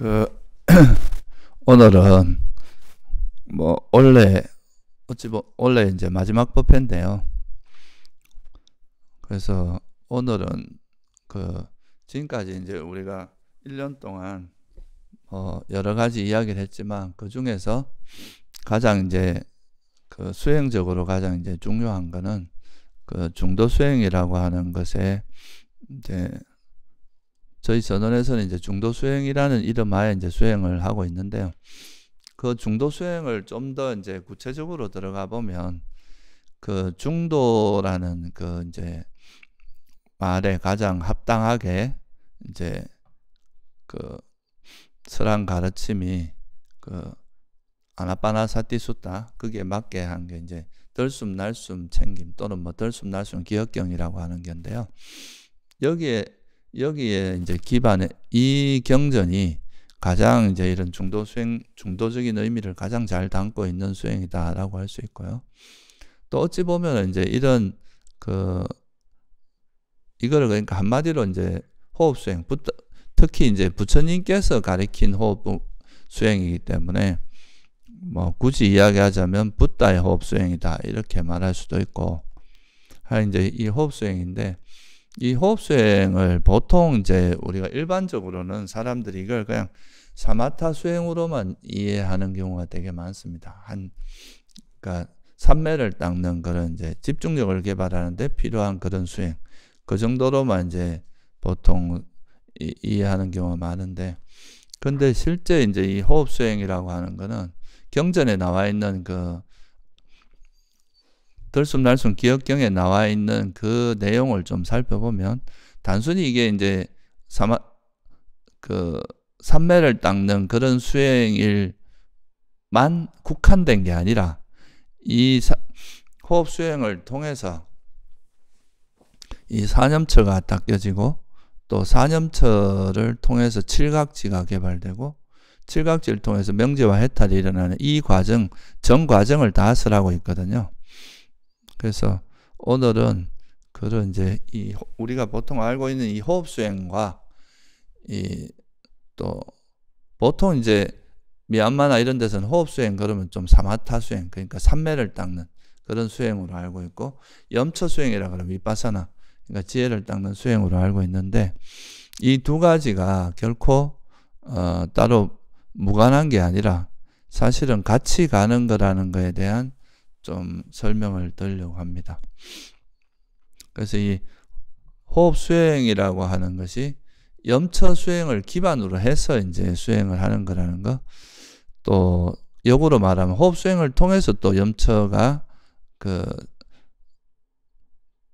그 오늘은 뭐 원래 어찌 보 원래 이제 마지막 법회인데요. 그래서 오늘은 그 지금까지 이제 우리가 1년 동안 어 여러 가지 이야기를 했지만 그 중에서 가장 이제 그 수행적으로 가장 이제 중요한 거는 그 중도 수행이라고 하는 것에 이제 저희 전원에서는 이제 중도 수행이라는 이름하에 이제 수행을 하고 있는데요. 그 중도 수행을 좀 더 이제 구체적으로 들어가 보면 그 중도라는 그 이제 말에 가장 합당하게 이제 그 설한 가르침이 그 아나빠나 사띠수다 그게 맞게 한 게 이제 들숨 날숨 챙김 또는 뭐 들숨 날숨 기억경이라고 하는 건데요. 여기에 여기에 이제 기반의이 경전이 가장 이제 이런 중도 수행 중도적인 의미를 가장 잘 담고 있는 수행이다라고 할 수 있고요. 또 어찌 보면 이제 이런 그 이거를 그러니까 한마디로 이제 호흡 수행 특히 이제 부처님께서 가리킨 호흡 수행이기 때문에 뭐 굳이 이야기하자면 부다의 호흡 수행이다 이렇게 말할 수도 있고 하 이제 이 호흡 수행인데 이 호흡 수행을 보통 이제 우리가 일반적으로는 사람들이 이걸 그냥 사마타 수행으로만 이해하는 경우가 되게 많습니다. 한그니까 산매를 닦는 그런 이제 집중력을 개발하는데 필요한 그런 수행 그 정도로만 이제 보통 이, 이해하는 경우가 많은데 근데 실제 이제 이 호흡 수행이라고 하는 거는 경전에 나와 있는 그 들숨날숨 기억경에 나와 있는 그 내용을 좀 살펴보면 단순히 이게 이제 사마 그산매를 닦는 그런 수행일만 국한된 게 아니라 이 사, 호흡 수행을 통해서 이 사념처가 닦여지고 또 사념처를 통해서 칠각지가 개발되고 칠각지를 통해서 명제와 해탈이 일어나는 이 과정 전 과정을 다 쓰라고 있거든요. 그래서 오늘은 그런 이제 이 우리가 보통 알고 있는 이 호흡 수행과 이 또 보통 이제 미얀마나 이런 데서는 호흡 수행 그러면 좀 사마타 수행 그러니까 삼매를 닦는 그런 수행으로 알고 있고 염처 수행이라 그러면 이빠사나 그러니까 지혜를 닦는 수행으로 알고 있는데 이 두 가지가 결코 어, 따로 무관한 게 아니라 사실은 같이 가는 거라는 거에 대한 좀 설명을 드리려고 합니다. 그래서 이 호흡 수행이라고 하는 것이 염처 수행을 기반으로 해서 이제 수행을 하는 거라는 거. 또 역으로 말하면 호흡 수행을 통해서 또 염처가 그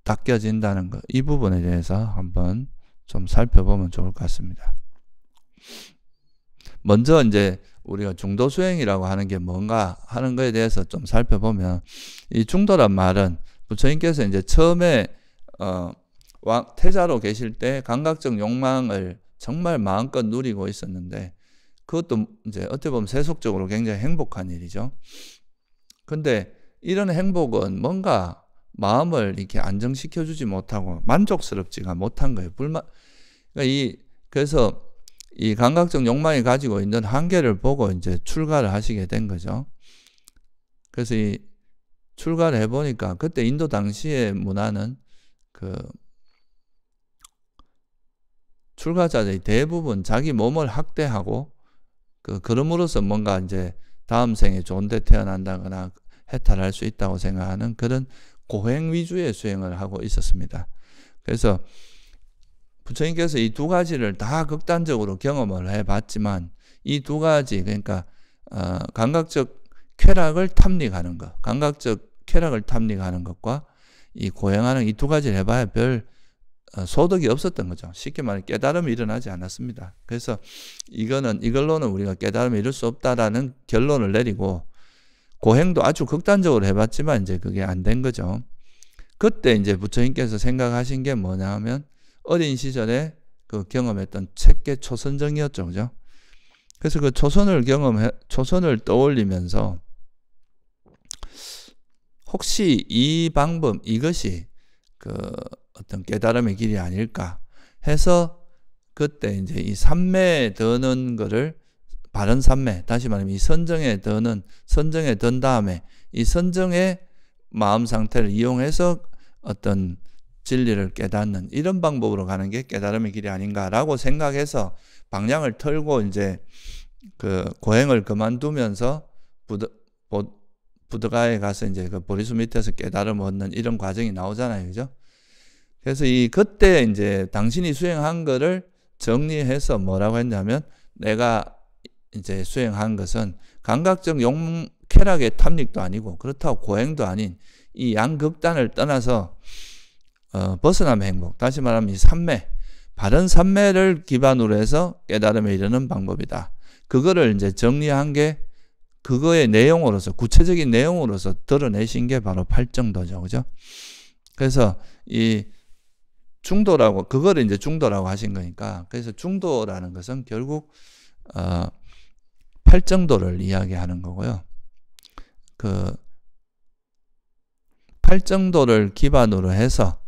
닦여진다는 거. 이 부분에 대해서 한번 좀 살펴보면 좋을 것 같습니다. 먼저 이제 우리가 중도 수행이라고 하는 게 뭔가 하는 거에 대해서 좀 살펴보면 이 중도란 말은 부처님께서 이제 처음에 어, 왕, 태자로 계실 때 감각적 욕망을 정말 마음껏 누리고 있었는데 그것도 이제 어떻게 보면 세속적으로 굉장히 행복한 일이죠. 근데 이런 행복은 뭔가 마음을 이렇게 안정시켜 주지 못하고 만족스럽지가 못한 거예요. 불만 그러니까 이 그래서 이 감각적 욕망이 가지고 있는 한계를 보고 이제 출가를 하시게 된 거죠. 그래서 이 출가를 해보니까 그때 인도 당시의 문화는 그 출가자들이 대부분 자기 몸을 학대하고 그 그럼으로써 뭔가 이제 다음 생에 좋은 데 태어난다거나 해탈할 수 있다고 생각하는 그런 고행 위주의 수행을 하고 있었습니다. 그래서 부처님께서 이 두 가지를 다 극단적으로 경험을 해봤지만 이 두 가지 그러니까 어, 감각적 쾌락을 탐닉하는 것, 감각적 쾌락을 탐닉하는 것과 이 고행하는 이 두 가지를 해봐야 별 어, 소득이 없었던 거죠. 쉽게 말해 깨달음이 일어나지 않았습니다. 그래서 이거는 이걸로는 우리가 깨달음이 이룰 수 없다라는 결론을 내리고 고행도 아주 극단적으로 해봤지만 이제 그게 안 된 거죠. 그때 이제 부처님께서 생각하신 게 뭐냐면 하 어린 시절에 그 경험했던 책계 초선정이었죠. 그죠? 그래서 그 초선을 경험해, 초선을 떠올리면서 혹시 이 방법, 이것이 그 어떤 깨달음의 길이 아닐까 해서 그때 이제 이 삼매에 드는 거를 바른 삼매, 다시 말하면 이 선정에 드는, 선정에 든 다음에 이 선정의 마음 상태를 이용해서 어떤 진리를 깨닫는 이런 방법으로 가는 게 깨달음의 길이 아닌가라고 생각해서 방향을 털고 이제 그 고행을 그만두면서 부드, 보, 부드가에 가서 이제 그 보리수 밑에서 깨달음 얻는 이런 과정이 나오잖아요. 그죠? 그래서 이 그때 이제 당신이 수행한 거를 정리해서 뭐라고 했냐면 내가 이제 수행한 것은 감각적 용 쾌락의 탐닉도 아니고 그렇다고 고행도 아닌 이 양극단을 떠나서 어, 벗어남의 행복, 다시 말하면 이 삼매, 바른 삼매를 기반으로 해서 깨달음에 이르는 방법이다. 그거를 이제 정리한 게 그거의 내용으로서 구체적인 내용으로서 드러내신 게 바로 팔정도죠, 그죠? 그래서 이 중도라고 그거를 이제 중도라고 하신 거니까 그래서 중도라는 것은 결국 어, 팔정도를 이야기하는 거고요. 그 팔정도를 기반으로 해서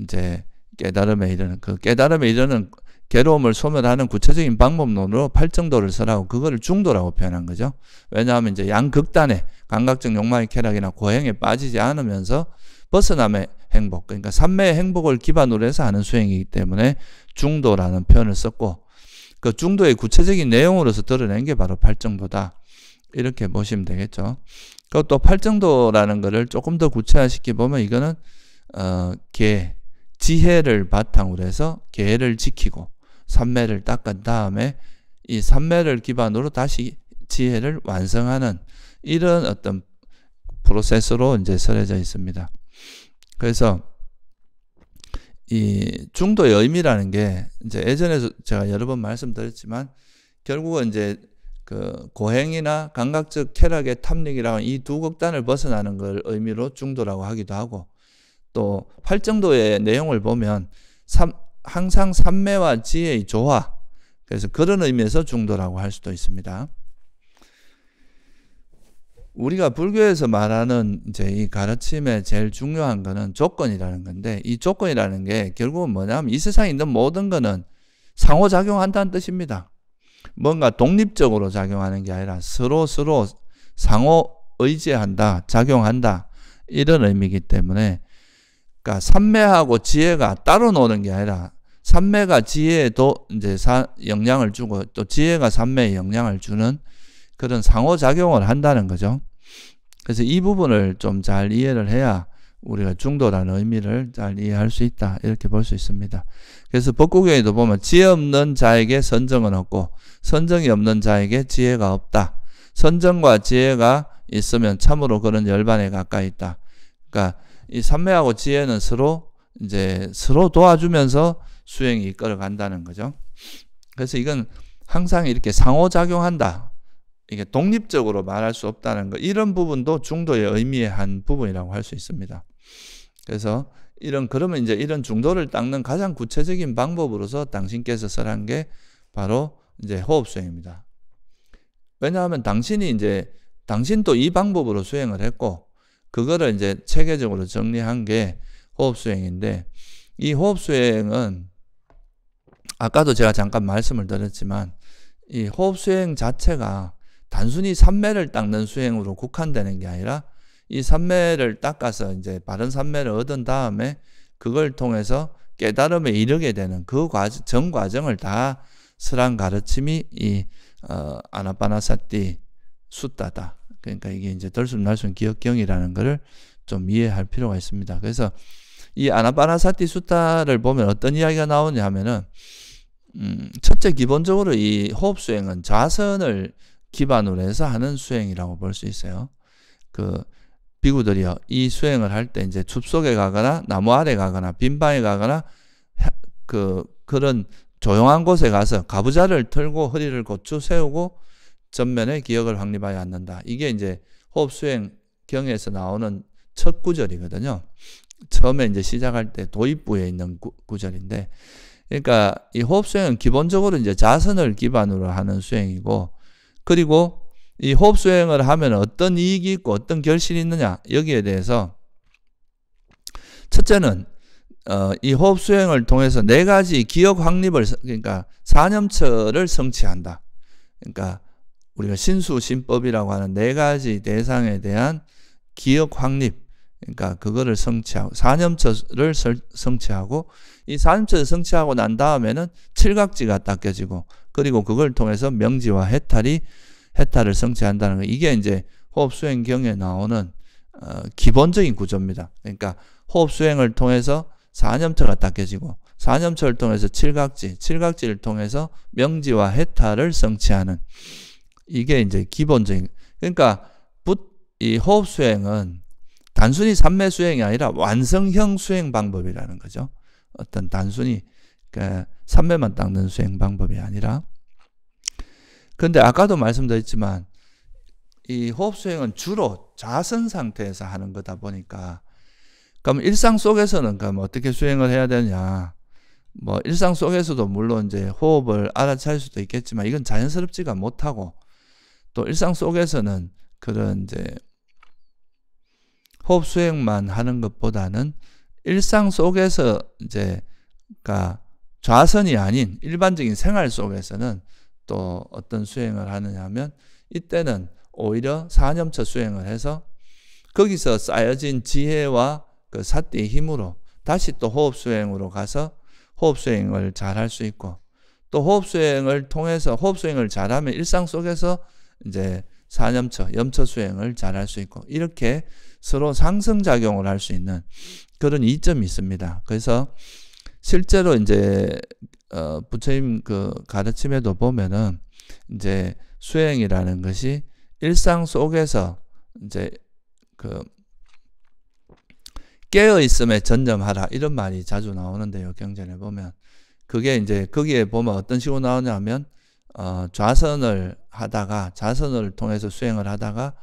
이제 깨달음에 이르는 그 깨달음에 이르는 괴로움을 소멸하는 구체적인 방법론으로 팔정도를 쓰라고 그거를 중도라고 표현한 거죠. 왜냐하면 이제 양극단의 감각적 욕망의 쾌락이나 고행에 빠지지 않으면서 벗어남의 행복, 그러니까 삼매의 행복을 기반으로 해서 하는 수행이기 때문에 중도라는 표현을 썼고 그 중도의 구체적인 내용으로서 드러낸 게 바로 팔정도다. 이렇게 보시면 되겠죠. 그것도 팔정도라는 것을 조금 더 구체화시켜 보면 이거는 어, 개, 지혜를 바탕으로 해서 계를 지키고 삼매를 닦은 다음에 이 삼매를 기반으로 다시 지혜를 완성하는 이런 어떤 프로세스로 이제 설해져 있습니다. 그래서 이 중도의 의미라는 게 이제 예전에 제가 여러 번 말씀드렸지만 결국은 이제 그 고행이나 감각적 쾌락의 탐닉이라는 이 두 극단을 벗어나는 걸 의미로 중도라고 하기도 하고 또 8정도의 내용을 보면 삼, 항상 삼매와 지혜의 조화 그래서 그런 의미에서 중도라고 할 수도 있습니다. 우리가 불교에서 말하는 이제 이 가르침의 제일 중요한 것은 조건이라는 건데 이 조건이라는 게 결국은 뭐냐면 이 세상에 있는 모든 것은 상호작용한다는 뜻입니다. 뭔가 독립적으로 작용하는 게 아니라 서로 서로 상호 의지한다, 작용한다 이런 의미이기 때문에 그러니까 삼매하고 지혜가 따로 노는 게 아니라 삼매가 지혜에도 이제 사, 영향을 주고 또 지혜가 삼매에 영향을 주는 그런 상호작용을 한다는 거죠. 그래서 이 부분을 좀 잘 이해를 해야 우리가 중도라는 의미를 잘 이해할 수 있다 이렇게 볼 수 있습니다. 그래서 법구경에도 보면 지혜 없는 자에게 선정은 없고 선정이 없는 자에게 지혜가 없다. 선정과 지혜가 있으면 참으로 그런 열반에 가까이 있다. 그러니까 이 삼매하고 지혜는 서로 이제 서로 도와주면서 수행이 이끌어 간다는 거죠. 그래서 이건 항상 이렇게 상호작용한다. 이게 독립적으로 말할 수 없다는 거. 이런 부분도 중도의 의미의 한 부분이라고 할 수 있습니다. 그래서 이런 그러면 이제 이런 중도를 닦는 가장 구체적인 방법으로서 당신께서 설한 게 바로 이제 호흡 수행입니다. 왜냐하면 당신이 이제 당신도 이 방법으로 수행을 했고 그거를 이제 체계적으로 정리한 게 호흡수행인데 이 호흡수행은 아까도 제가 잠깐 말씀을 드렸지만 이 호흡수행 자체가 단순히 산매를 닦는 수행으로 국한되는 게 아니라 이 산매를 닦아서 이제 바른 산매를 얻은 다음에 그걸 통해서 깨달음에 이르게 되는 그 과정, 전 과정을 다설란 가르침이 이 어, 아나파나사띠 숫다다 그러니까 이게 이제 들숨날숨 기억경이라는 것을 좀 이해할 필요가 있습니다. 그래서 이 아나바나사티 수타를 보면 어떤 이야기가 나오냐 하면은 음, 첫째 기본적으로 이 호흡 수행은 자선을 기반으로 해서 하는 수행이라고 볼 수 있어요. 그 비구들이요 이 수행을 할 때 이제 숲 속에 가거나 나무 아래 가거나 빈 방에 가거나 그 그런 조용한 곳에 가서 가부좌를 틀고 허리를 곧추 세우고 전면에 기억을 확립하여 앉는다. 이게 이제 호흡 수행 경에서 나오는 첫 구절이거든요. 처음에 이제 시작할 때 도입부에 있는 구, 구 절인데 그러니까 이 호흡 수행은 기본적으로 이제 자선을 기반으로 하는 수행이고, 그리고 이 호흡 수행을 하면 어떤 이익이 있고 어떤 결실이 있느냐 여기에 대해서 첫째는 어, 이 호흡 수행을 통해서 네 가지 기억 확립을 그러니까 사념처를 성취한다. 그러니까 우리가 신수신법이라고 하는 네 가지 대상에 대한 기억 확립 그러니까 그거를 성취하고 사념처를 성취하고 이 사념처를 성취하고 난 다음에는 칠각지가 닦여지고 그리고 그걸 통해서 명지와 해탈이 해탈을 성취한다는 거 이게 이제 호흡 수행 경에 나오는 어, 기본적인 구조입니다. 그러니까 호흡 수행을 통해서 사념처가 닦여지고 사념처를 통해서 칠각지, 칠각지를 통해서 명지와 해탈을 성취하는 이게 이제 기본적인 그러니까 이 호흡 수행은 단순히 삼매 수행이 아니라 완성형 수행 방법이라는 거죠. 어떤 단순히 그러니까 삼매만 닦는 수행 방법이 아니라 근데 아까도 말씀드렸지만 이 호흡 수행은 주로 자선 상태에서 하는 거다 보니까 그럼 일상 속에서는 그럼 어떻게 수행을 해야 되냐? 뭐 일상 속에서도 물론 이제 호흡을 알아차릴 수도 있겠지만 이건 자연스럽지가 못하고 또 일상 속에서는 그런 이제 호흡 수행만 하는 것보다는 일상 속에서 이제 그러니까 좌선이 아닌 일반적인 생활 속에서는 또 어떤 수행을 하느냐 하면 이때는 오히려 사념처 수행을 해서 거기서 쌓여진 지혜와 그 사띠의 힘으로 다시 또 호흡 수행으로 가서 호흡 수행을 잘할 수 있고 또 호흡 수행을 통해서 호흡 수행을 잘하면 일상 속에서 이제 사념처, 염처 수행을 잘 할 수 있고 이렇게 서로 상승 작용을 할 수 있는 그런 이점이 있습니다. 그래서 실제로 이제 어 부처님 그 가르침에도 보면은 이제 수행이라는 것이 일상 속에서 이제 그 깨어 있음에 전념하라 이런 말이 자주 나오는데요. 경전에 보면 그게 이제 거기에 보면 어떤 식으로 나오냐면 어 좌선을 하다가 자선을 통해서 수행을 하다가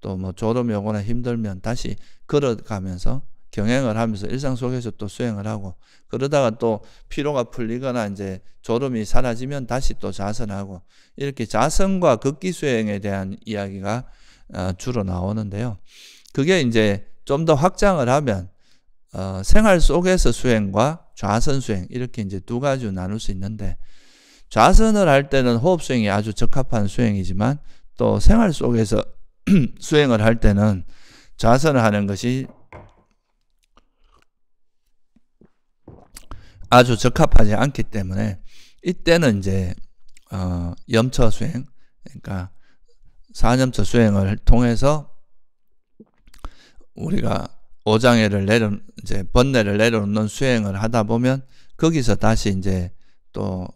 또 뭐 졸음 요거나 힘들면 다시 걸어가면서 경행을 하면서 일상 속에서 또 수행을 하고 그러다가 또 피로가 풀리거나 이제 졸음이 사라지면 다시 또 자선하고 이렇게 자선과 극기 수행에 대한 이야기가 어, 주로 나오는데요. 그게 이제 좀 더 확장을 하면 어, 생활 속에서 수행과 좌선 수행 이렇게 이제 두 가지로 나눌 수 있는데 좌선을 할 때는 호흡 수행이 아주 적합한 수행이지만 또 생활 속에서 수행을 할 때는 좌선을 하는 것이 아주 적합하지 않기 때문에 이때는 이제 어, 염처 수행 그러니까 사념처 수행을 통해서 우리가 오장애를 내려 이제 번뇌를 내려놓는 수행을 하다 보면 거기서 다시 이제 또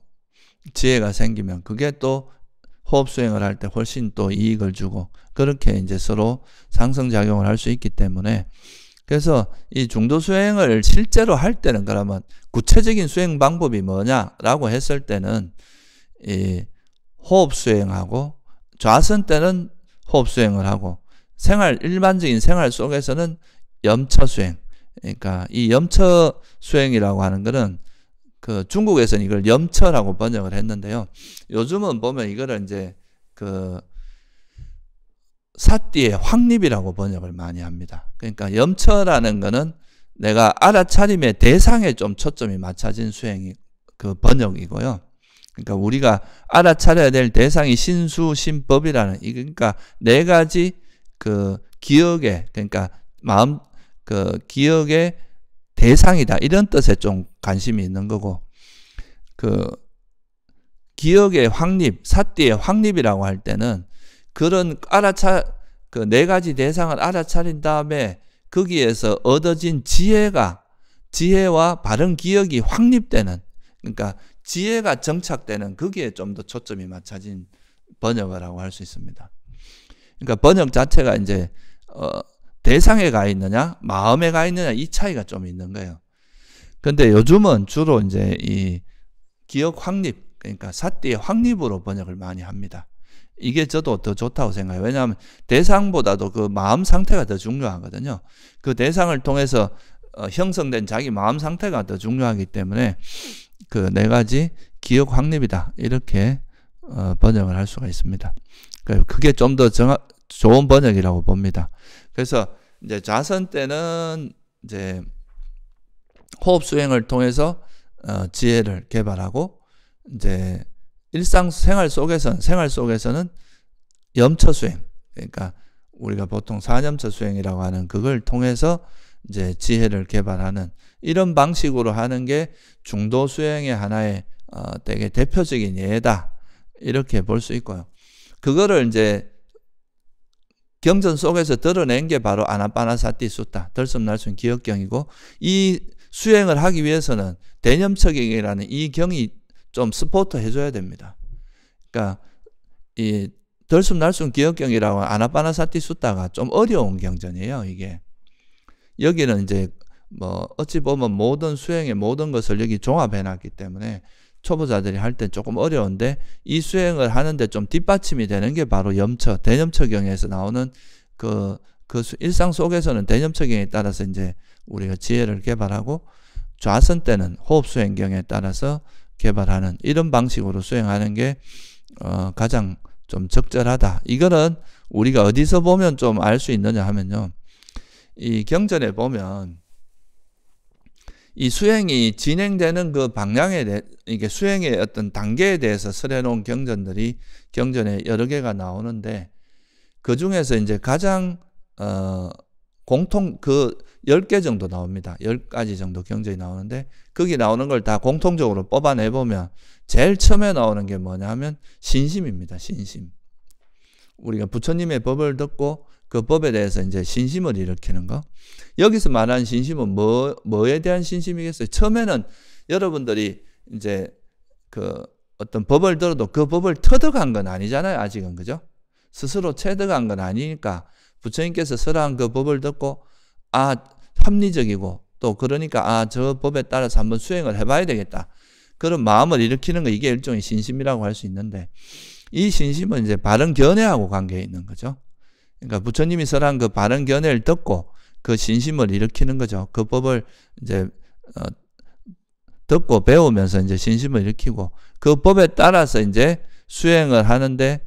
지혜가 생기면 그게 또 호흡 수행을 할 때 훨씬 또 이익을 주고 그렇게 이제 서로 상승 작용을 할 수 있기 때문에 그래서 이 중도 수행을 실제로 할 때는 그러면 구체적인 수행 방법이 뭐냐라고 했을 때는 이 호흡 수행하고 좌선 때는 호흡 수행을 하고 생활 일반적인 생활 속에서는 염처 수행 그러니까 이 염처 수행이라고 하는 것은 그 중국에서는 이걸 염처라고 번역을 했는데요. 요즘은 보면 이거를 이제 그 사띠의 확립이라고 번역을 많이 합니다. 그러니까 염처라는 거는 내가 알아차림의 대상에 좀 초점이 맞춰진 수행이 그 번역이고요. 그러니까 우리가 알아차려야 될 대상이 신수, 신법이라는 이 그러니까 네 가지 그 기억에 그러니까 마음 그 기억의 대상이다 이런 뜻에 좀 관심이 있는 거고 그 기억의 확립, 사띠의 확립이라고 할 때는 그런 알아차 그 네 가지 대상을 알아차린 다음에 거기에서 얻어진 지혜가 지혜와 바른 기억이 확립되는 그러니까 지혜가 정착되는 거기에 좀 더 초점이 맞춰진 번역이라고 할 수 있습니다. 그러니까 번역 자체가 이제 어, 대상에 가 있느냐 마음에 가 있느냐 이 차이가 좀 있는 거예요. 근데 요즘은 주로 이제 이 기억 확립, 그러니까 사띠의 확립으로 번역을 많이 합니다. 이게 저도 더 좋다고 생각해요. 왜냐하면 대상보다도 그 마음 상태가 더 중요하거든요. 그 대상을 통해서 어, 형성된 자기 마음 상태가 더 중요하기 때문에 그 네 가지 기억 확립이다. 이렇게 어, 번역을 할 수가 있습니다. 그 그게 좀 더 정확, 좋은 번역이라고 봅니다. 그래서 이제 자선 때는 이제 호흡 수행을 통해서 어, 지혜를 개발하고 이제 일상 생활 속에서는 생활 속에서는 염처 수행 그러니까 우리가 보통 사념처 수행이라고 하는 그걸 통해서 이제 지혜를 개발하는 이런 방식으로 하는 게 중도 수행의 하나의 어, 되게 대표적인 예다 이렇게 볼 수 있고요. 그거를 이제 경전 속에서 드러낸 게 바로 아나빠나사티 수다 들숨날숨 기억경이고 이 수행을 하기 위해서는 대념처경이라는이 경이 좀 스포트 해줘야 됩니다. 그러니까 이 덜숨날숨 기억경이라고 아나파나사티 숫다가좀 어려운 경전이에요. 이게 여기는 이제 뭐 어찌 보면 모든 수행의 모든 것을 여기 종합해놨기 때문에 초보자들이 할 때 조금 어려운데 이 수행을 하는데 좀 뒷받침이 되는 게 바로 염처 대념처경에서 나오는 그그 그, 그 일상 속에서는 대념처경에 따라서 이제 우리가 지혜를 개발하고 좌선 때는 호흡 수행경에 따라서 개발하는 이런 방식으로 수행하는 게 어, 가장 좀 적절하다. 이거는 우리가 어디서 보면 좀 알 수 있느냐 하면요. 이 경전에 보면 이 수행이 진행되는 그 방향에 대해 이게 수행의 어떤 단계에 대해서 설해 놓은 경전들이 경전에 여러 개가 나오는데 그 중에서 이제 가장 어 공통 그 10개 정도 나옵니다. 10가지 정도 경전이 나오는데 거기 나오는 걸 다 공통적으로 뽑아내 보면 제일 처음에 나오는 게 뭐냐면 신심입니다. 신심. 우리가 부처님의 법을 듣고 그 법에 대해서 이제 신심을 일으키는 거. 여기서 말하는 신심은 뭐 뭐에 대한 신심이겠어요? 처음에는 여러분들이 이제 그 어떤 법을 들어도 그 법을 터득한 건 아니잖아요. 아직은 그죠? 스스로 체득한 건 아니니까 부처님께서 설한 그 법을 듣고 아, 합리적이고 또 그러니까 아, 저 법에 따라서 한번 수행을 해봐야 되겠다. 그런 마음을 일으키는 거 이게 일종의 신심이라고 할 수 있는데 이 신심은 이제 바른 견해하고 관계에 있는 거죠. 그러니까 부처님이 설한 그 바른 견해를 듣고 그 신심을 일으키는 거죠. 그 법을 이제 어, 듣고 배우면서 이제 신심을 일으키고 그 법에 따라서 이제 수행을 하는데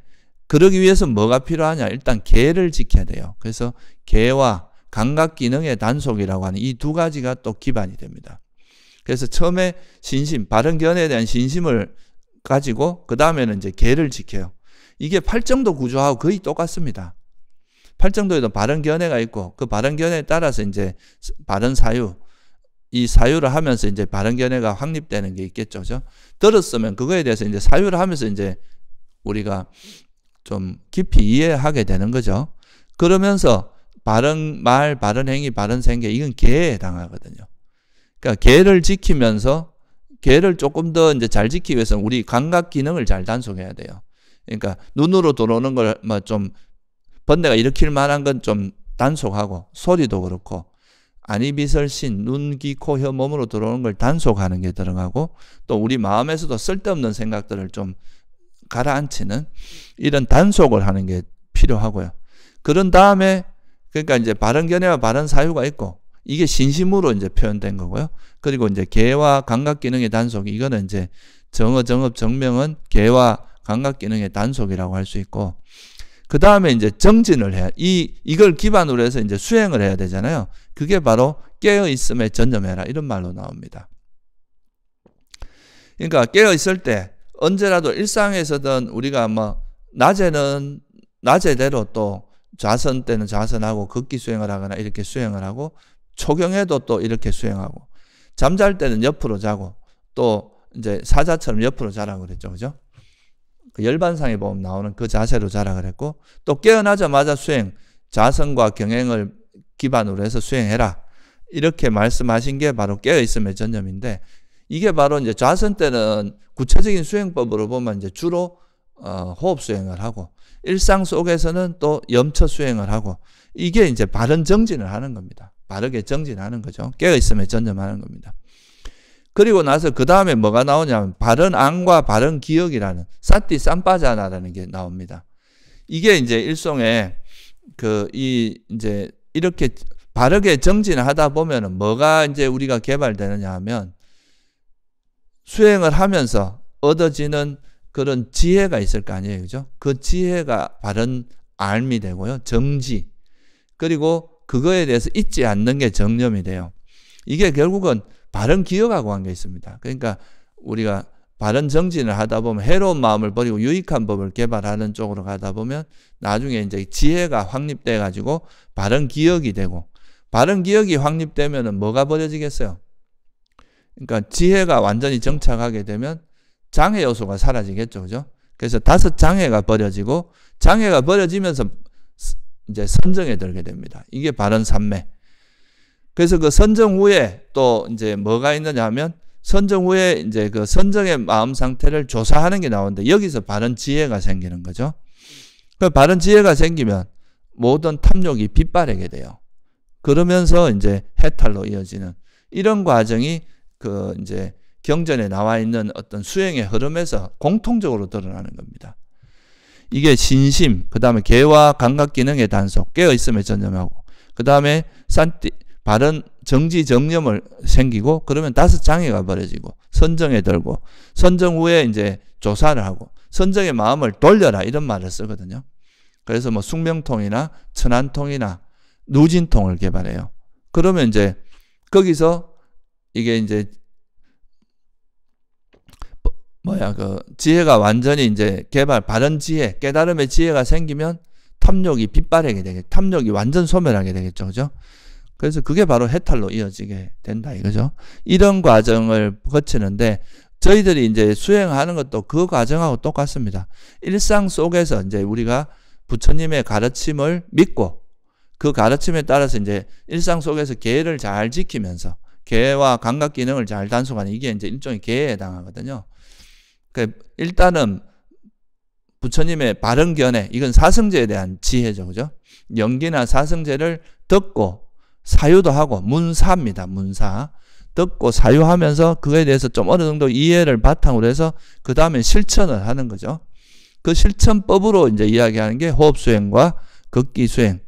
그러기 위해서 뭐가 필요하냐? 일단 계를 지켜야 돼요. 그래서 계와 감각 기능의 단속이라고 하는 이 두 가지가 또 기반이 됩니다. 그래서 처음에 신심, 바른 견해에 대한 신심을 가지고 그 다음에는 이제 개를 지켜요. 이게 팔정도 구조하고 거의 똑같습니다. 팔정도에도 바른 견해가 있고 그 바른 견해에 따라서 이제 바른 사유, 이 사유를 하면서 이제 바른 견해가 확립되는 게 있겠죠. 그죠? 들었으면 그거에 대해서 이제 사유를 하면서 이제 우리가 좀 깊이 이해하게 되는 거죠. 그러면서 바른 말, 바른 행위, 바른 생계 이건 개에 해당하거든요. 그러니까 계를 지키면서 계를 조금 더 이제 잘 지키기 위해서는 우리 감각 기능을 잘 단속해야 돼요. 그러니까 눈으로 들어오는 걸뭐좀 번뇌가 일으킬 만한 건 좀 단속하고 소리도 그렇고 아니비설신 눈, 귀, 코, 혀, 몸으로 들어오는 걸 단속하는 게 들어가고 또 우리 마음에서도 쓸데없는 생각들을 좀 가라앉히는 이런 단속을 하는 게 필요하고요. 그런 다음에 그러니까 이제 바른 견해와 바른 사유가 있고 이게 신심으로 이제 표현된 거고요. 그리고 이제 개와 감각 기능의 단속 이거는 이제 정어 정업 정명은 개와 감각 기능의 단속이라고 할 수 있고 그 다음에 이제 정진을 해야 이 이걸 기반으로 해서 이제 수행을 해야 되잖아요. 그게 바로 깨어 있음에 전념해라 이런 말로 나옵니다. 그러니까 깨어 있을 때 언제라도 일상에서든 우리가 뭐 낮에는 낮에대로 또 좌선 때는 좌선하고 걷기 수행을 하거나 이렇게 수행을 하고 초경에도 또 이렇게 수행하고 잠잘 때는 옆으로 자고 또 이제 사자처럼 옆으로 자라고 그랬죠. 그죠? 그 열반상에 보면 나오는 그 자세로 자라 그랬고 또 깨어나자마자 수행 좌선과 경행을 기반으로 해서 수행해라. 이렇게 말씀하신 게 바로 깨어 있음의 전념인데 이게 바로 이제 좌선 때는 구체적인 수행법으로 보면 이제 주로 어, 호흡 수행을 하고 일상 속에서는 또 염처 수행을 하고 이게 이제 바른 정진을 하는 겁니다. 바르게 정진하는 거죠. 깨어 있으면 전념하는 겁니다. 그리고 나서 그 다음에 뭐가 나오냐면 바른 안과 바른 기억이라는 사띠 쌈빠자나라는 게 나옵니다. 이게 이제 일송에그 이 이제 이렇게 바르게 정진을 하다 보면은 뭐가 이제 우리가 개발되느냐 하면 수행을 하면서 얻어지는 그런 지혜가 있을 거 아니에요. 그죠? 그 지혜가 바른 알미 되고요. 정지. 그리고 그거에 대해서 잊지 않는 게 정념이 돼요. 이게 결국은 바른 기억하고 한 게 있습니다. 그러니까 우리가 바른 정진을 하다 보면 해로운 마음을 버리고 유익한 법을 개발하는 쪽으로 가다 보면 나중에 이제 지혜가 확립돼 가지고 바른 기억이 되고 바른 기억이 확립되면 뭐가 버려지겠어요? 그러니까 지혜가 완전히 정착하게 되면 장애 요소가 사라지겠죠. 그죠? 그래서 다섯 장애가 버려지고 장애가 버려지면서 이제 선정에 들게 됩니다. 이게 바른 삼매. 그래서 그 선정 후에 또 이제 뭐가 있느냐 하면 선정 후에 이제 그 선정의 마음 상태를 조사하는 게 나오는데 여기서 바른 지혜가 생기는 거죠. 그 바른 지혜가 생기면 모든 탐욕이 빗발하게 돼요. 그러면서 이제 해탈로 이어지는 이런 과정이 그 이제 경전에 나와 있는 어떤 수행의 흐름에서 공통적으로 드러나는 겁니다. 이게 신심, 그 다음에 개와 감각 기능의 단속, 깨어 있음에 전념하고, 그 다음에 산띠, 바른 정지 정념을 생기고, 그러면 다섯 장애가 버려지고, 선정에 들고, 선정 후에 이제 조사를 하고, 선정의 마음을 돌려라 이런 말을 쓰거든요. 그래서 뭐 숙명통이나 천안통이나 누진통을 개발해요. 그러면 이제 거기서 이게 이제 뭐야 그 지혜가 완전히 이제 개발 바른 지혜 깨달음의 지혜가 생기면 탐욕이 빗발하게 되겠 탐욕이 완전 소멸하게 되겠죠 그죠 그래서 그게 바로 해탈로 이어지게 된다 이거죠 이런 과정을 거치는데 저희들이 이제 수행하는 것도 그 과정하고 똑같습니다 일상 속에서 이제 우리가 부처님의 가르침을 믿고 그 가르침에 따라서 이제 일상 속에서 계를 잘 지키면서 개와 감각 기능을 잘 단속하는 이게 이제 일종의 개에 해당하거든요. 그러니까 일단은 부처님의 바른 견해, 이건 사승제에 대한 지혜죠. 그죠? 연기나 사승제를 듣고 사유도 하고 문사입니다. 문사. 듣고 사유하면서 그에 대해서 좀 어느 정도 이해를 바탕으로 해서 그 다음에 실천을 하는 거죠. 그 실천법으로 이제 이야기하는 게 호흡 수행과 극기 수행,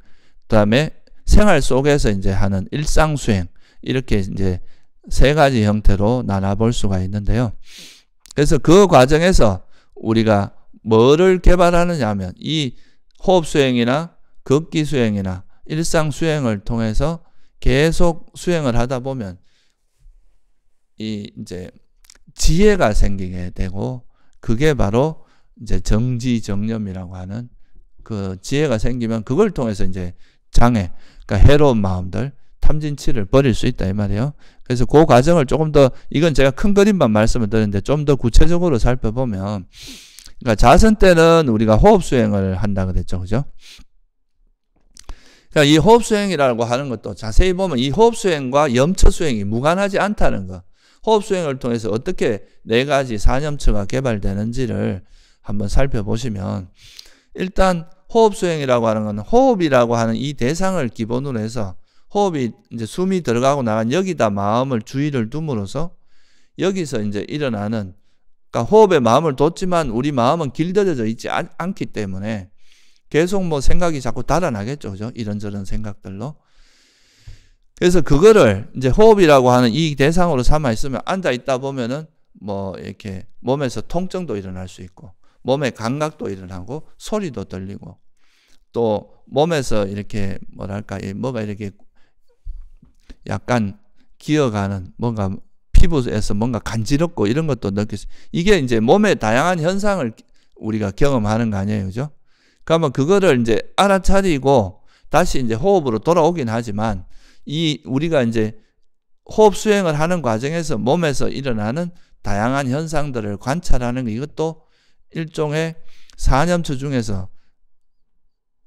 그 다음에 생활 속에서 이제 하는 일상 수행 이렇게 이제 세 가지 형태로 나눠볼 수가 있는데요. 그래서 그 과정에서 우리가 뭐를 개발하느냐 하면 이 호흡 수행이나 걷기 수행이나 일상 수행을 통해서 계속 수행을 하다 보면 이 이제 지혜가 생기게 되고 그게 바로 이제 정지정념이라고 하는 그 지혜가 생기면 그걸 통해서 이제 장애, 그러니까 해로운 마음들, 탐진치를 버릴 수 있다 이 말이에요. 그래서 그 과정을 조금 더 이건 제가 큰 그림만 말씀을 드렸는데 좀 더 구체적으로 살펴보면 그러니까 자선 때는 우리가 호흡 수행을 한다 고 그랬죠. 그죠? 그러니까 이 호흡 수행이라고 하는 것도 자세히 보면 이 호흡 수행과 염처 수행이 무관하지 않다는 거. 호흡 수행을 통해서 어떻게 네 가지 사념처가 개발되는지를 한번 살펴보시면 일단 호흡 수행이라고 하는 건 호흡이라고 하는 이 대상을 기본으로 해서 호흡이 이제 숨이 들어가고 나간 여기다 마음을 주의를 둠으로써 여기서 이제 일어나는 그러니까 호흡에 마음을 뒀지만 우리 마음은 길들여져 있지 않, 않기 때문에 계속 뭐 생각이 자꾸 달아나겠죠. 그죠? 이런저런 생각들로. 그래서 그거를 이제 호흡이라고 하는 이 대상으로 삼아 있으면 앉아 있다 보면은 뭐 이렇게 몸에서 통증도 일어날 수 있고 몸의 감각도 일어나고 소리도 들리고 또 몸에서 이렇게 뭐랄까 뭐가 이렇게 약간 기어가는 뭔가 피부에서 뭔가 간지럽고 이런 것도 느낄 수 이게 이제 몸의 다양한 현상을 우리가 경험하는 거 아니에요. 그죠? 그러면 그거를 이제 알아차리고 다시 이제 호흡으로 돌아오긴 하지만 이 우리가 이제 호흡 수행을 하는 과정에서 몸에서 일어나는 다양한 현상들을 관찰하는 이것도 일종의 사념처 중에서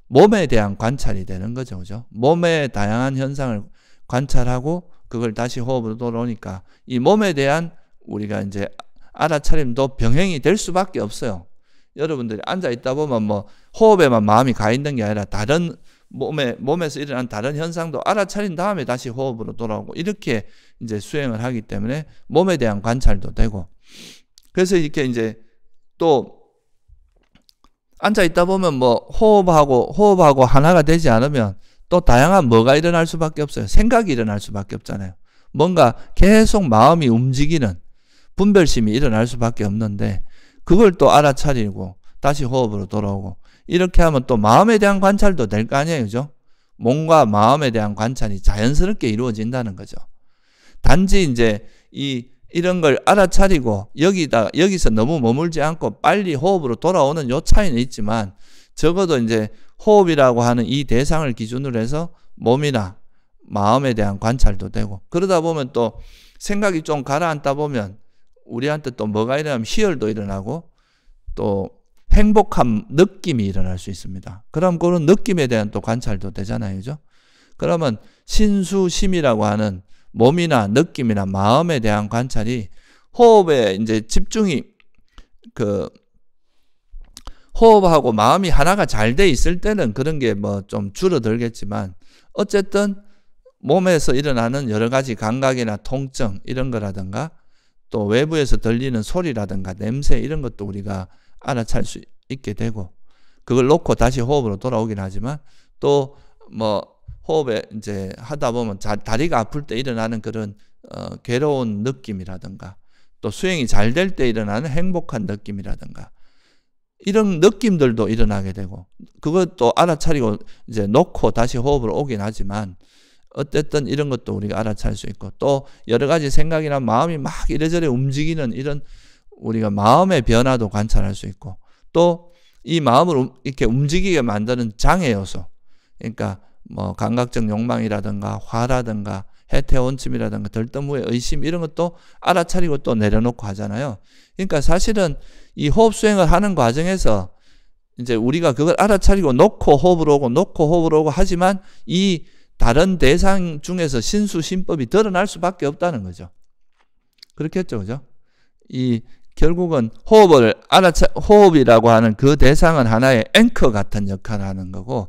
몸에 대한 관찰이 되는 거죠. 그죠? 몸의 다양한 현상을 관찰하고 그걸 다시 호흡으로 돌아오니까 이 몸에 대한 우리가 이제 알아차림도 병행이 될 수밖에 없어요. 여러분들이 앉아 있다 보면 뭐 호흡에만 마음이 가 있는 게 아니라 다른 몸에 몸에서 일어난 다른 현상도 알아차린 다음에 다시 호흡으로 돌아오고 이렇게 이제 수행을 하기 때문에 몸에 대한 관찰도 되고 그래서 이렇게 이제 또 앉아 있다 보면 뭐 호흡하고 호흡하고 하나가 되지 않으면 또 다양한 뭐가 일어날 수밖에 없어요. 생각이 일어날 수밖에 없잖아요. 뭔가 계속 마음이 움직이는 분별심이 일어날 수밖에 없는데 그걸 또 알아차리고 다시 호흡으로 돌아오고 이렇게 하면 또 마음에 대한 관찰도 될 거 아니에요. 그죠? 몸과 마음에 대한 관찰이 자연스럽게 이루어진다는 거죠. 단지 이제 이 이런 걸 알아차리고 여기다 여기서 너무 머물지 않고 빨리 호흡으로 돌아오는 요 차이는 있지만 적어도 이제 호흡이라고 하는 이 대상을 기준으로 해서 몸이나 마음에 대한 관찰도 되고 그러다 보면 또 생각이 좀 가라앉다 보면 우리한테 또 뭐가 일어나면 희열도 일어나고 또행복한 느낌이 일어날 수 있습니다. 그럼 그런 느낌에 대한 또 관찰도 되잖아요. 그죠? 그러면 신수심이라고 하는 몸이나 느낌이나 마음에 대한 관찰이 호흡에 이제 집중이 그 호흡하고 마음이 하나가 잘 돼 있을 때는 그런 게 뭐 좀 줄어들겠지만 어쨌든 몸에서 일어나는 여러 가지 감각이나 통증 이런 거라든가 또 외부에서 들리는 소리라든가 냄새 이런 것도 우리가 알아챌 수 있게 되고 그걸 놓고 다시 호흡으로 돌아오긴 하지만 또 뭐 호흡에 이제 하다 보면 자, 다리가 아플 때 일어나는 그런 어, 괴로운 느낌이라든가 또 수행이 잘 될 때 일어나는 행복한 느낌이라든가 이런 느낌들도 일어나게 되고 그것도 알아차리고 이제 놓고 다시 호흡을 오긴 하지만 어쨌든 이런 것도 우리가 알아차릴 수 있고 또 여러 가지 생각이나 마음이 막 이래저래 움직이는 이런 우리가 마음의 변화도 관찰할 수 있고 또 이 마음을 이렇게 움직이게 만드는 장애 요소 그러니까 뭐 감각적 욕망이라든가 화라든가 해태원침이라든가 들뜸후의 의심 이런 것도 알아차리고 또 내려놓고 하잖아요. 그러니까 사실은 이 호흡 수행을 하는 과정에서 이제 우리가 그걸 알아차리고 놓고 호흡을 오고 놓고 호흡을 오고 하지만 이 다른 대상 중에서 신수 신법이 드러날 수밖에 없다는 거죠. 그렇겠죠, 그죠? 이 결국은 호흡을 알아차 호흡이라고 하는 그 대상은 하나의 앵커 같은 역할을 하는 거고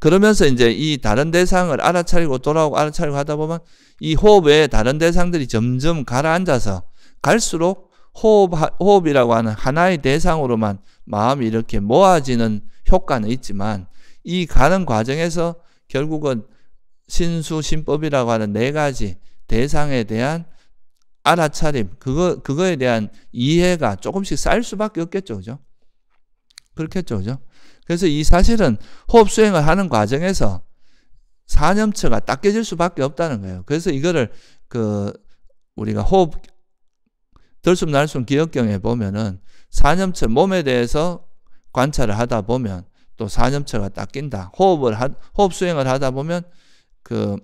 그러면서 이제 이 다른 대상을 알아차리고 돌아오고 알아차리고 하다 보면 이 호흡 에 다른 대상들이 점점 가라앉아서 갈수록 호흡, 호흡이라고 하는 하나의 대상으로만 마음이 이렇게 모아지는 효과는 있지만 이 가는 과정에서 결국은 신수신법이라고 하는 네 가지 대상에 대한 알아차림, 그거, 그거에 대한 이해가 조금씩 쌓일 수밖에 없겠죠. 그죠? 그렇겠죠. 그죠? 그래서 이 사실은 호흡 수행을 하는 과정에서 사념처가 딱 깨질 수밖에 없다는 거예요. 그래서 이거를 그 우리가 호흡 들숨 날숨 기억경에 보면은 사념철 몸에 대해서 관찰을 하다 보면 또 사념철가 닦인다. 호흡을 하, 호흡 수행을 하다 보면 그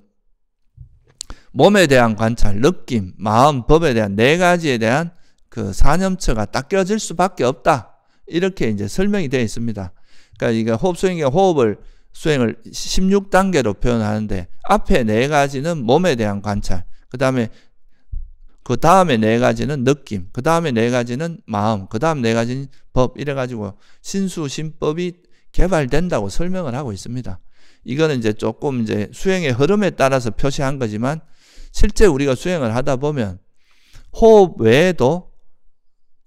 몸에 대한 관찰, 느낌, 마음, 법에 대한 네 가지에 대한 그 사념처가 닦여질 수밖에 없다. 이렇게 이제 설명이 되어 있습니다. 그러니까 이게 호흡 수행의 호흡을 수행을 16단계로 표현하는데 앞에 네 가지는 몸에 대한 관찰, 그 다음에 그 다음에 네 가지는 느낌, 그 다음에 네 가지는 마음, 그 다음 네 가지는 법, 이래가지고 신수신법이 개발된다고 설명을 하고 있습니다. 이거는 이제 조금 이제 수행의 흐름에 따라서 표시한 거지만 실제 우리가 수행을 하다 보면 호흡 외에도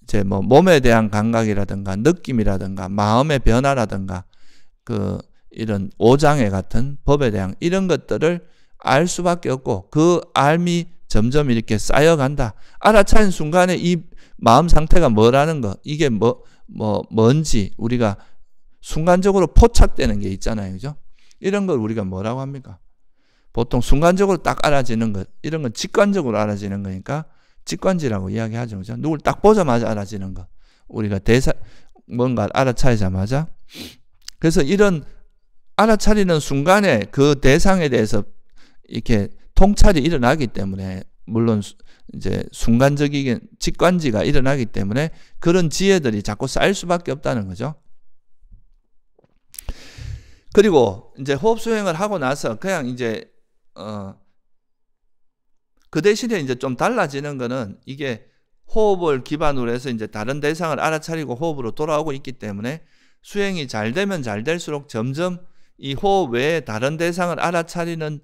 이제 뭐 몸에 대한 감각이라든가 느낌이라든가 마음의 변화라든가 그 이런 오장애 같은 법에 대한 이런 것들을 알 수밖에 없고 그 알미 점점 이렇게 쌓여간다. 알아차린 순간에 이 마음 상태가 뭐라는 거, 이게 뭐, 뭐, 뭔지 우리가 순간적으로 포착되는 게 있잖아요. 그죠? 이런 걸 우리가 뭐라고 합니까? 보통 순간적으로 딱 알아지는 것, 이런 건 직관적으로 알아지는 거니까 직관지라고 이야기하죠. 그죠? 누굴 딱 보자마자 알아지는 것. 우리가 대사, 뭔가 알아차리자마자. 그래서 이런 알아차리는 순간에 그 대상에 대해서 이렇게 통찰이 일어나기 때문에 물론 이제 순간적인 직관지가 일어나기 때문에 그런 지혜들이 자꾸 쌓일 수밖에 없다는 거죠. 그리고 이제 호흡 수행을 하고 나서 그냥 이제 어 그 대신에 이제 좀 달라지는 거는 이게 호흡을 기반으로 해서 이제 다른 대상을 알아차리고 호흡으로 돌아오고 있기 때문에 수행이 잘 되면 잘 될수록 점점 이 호흡 외에 다른 대상을 알아차리는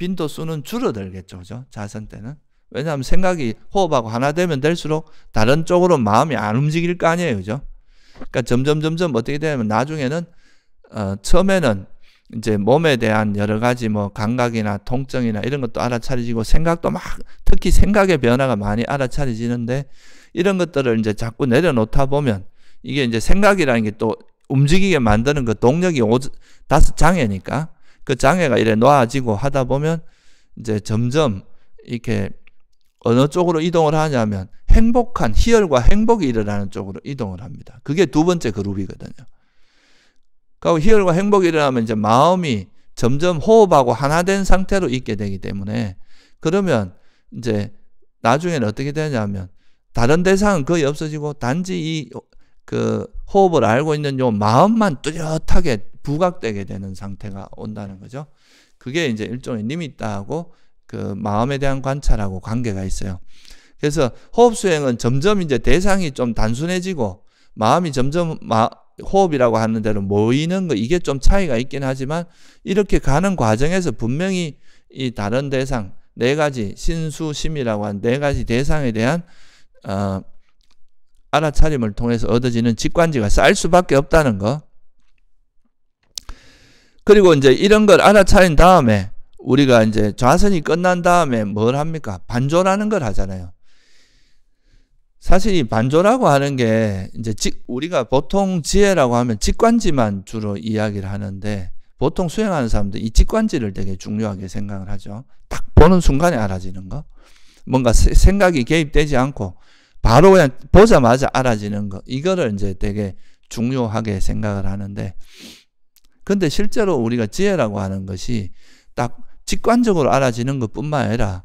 빈도수는 줄어들겠죠. 그죠? 자선 때는. 왜냐하면 생각이 호흡하고 하나 되면 될수록 다른 쪽으로 마음이 안 움직일 거 아니에요. 그죠? 그러니까 점점 점점 어떻게 되냐면 나중에는 어, 처음에는 이제 몸에 대한 여러 가지 뭐 감각이나 통증이나 이런 것도 알아차리지고 생각도 막 특히 생각의 변화가 많이 알아차리지는데 이런 것들을 이제 자꾸 내려놓다 보면 이게 이제 생각이라는 게 또 움직이게 만드는 그 동력이 오, 다섯 장애니까 그 장애가 이래 놓아지고 하다 보면 이제 점점 이렇게 어느 쪽으로 이동을 하냐면 행복한 희열과 행복이 일어나는 쪽으로 이동을 합니다. 그게 두 번째 그룹이거든요. 그리고 희열과 행복이 일어나면 이제 마음이 점점 호흡하고 하나된 상태로 있게 되기 때문에 그러면 이제 나중에는 어떻게 되냐면 다른 대상은 거의 없어지고 단지 이 그 호흡을 알고 있는 요 마음만 뚜렷하게 부각되게 되는 상태가 온다는 거죠. 그게 이제 일종의 리미트하고 그 마음에 대한 관찰하고 관계가 있어요. 그래서 호흡 수행은 점점 이제 대상이 좀 단순해지고 마음이 점점 마, 호흡이라고 하는 대로 모이는 거 이게 좀 차이가 있긴 하지만 이렇게 가는 과정에서 분명히 이 다른 대상 네 가지 신수심이라고 한 네 가지 대상에 대한 어, 알아차림을 통해서 얻어지는 직관지가 쌓일 수밖에 없다는 거 그리고 이제 이런 걸 알아차린 다음에 우리가 이제 좌선이 끝난 다음에 뭘 합니까? 반조라는 걸 하잖아요. 사실 이 반조라고 하는 게 이제 우리가 보통 지혜라고 하면 직관지만 주로 이야기를 하는데 보통 수행하는 사람들 이 직관지를 되게 중요하게 생각을 하죠. 딱 보는 순간에 알아지는 거. 뭔가 생각이 개입되지 않고 바로 그냥 보자마자 알아지는 거. 이거를 이제 되게 중요하게 생각을 하는데 근데 실제로 우리가 지혜라고 하는 것이 딱 직관적으로 알아지는 것 뿐만 아니라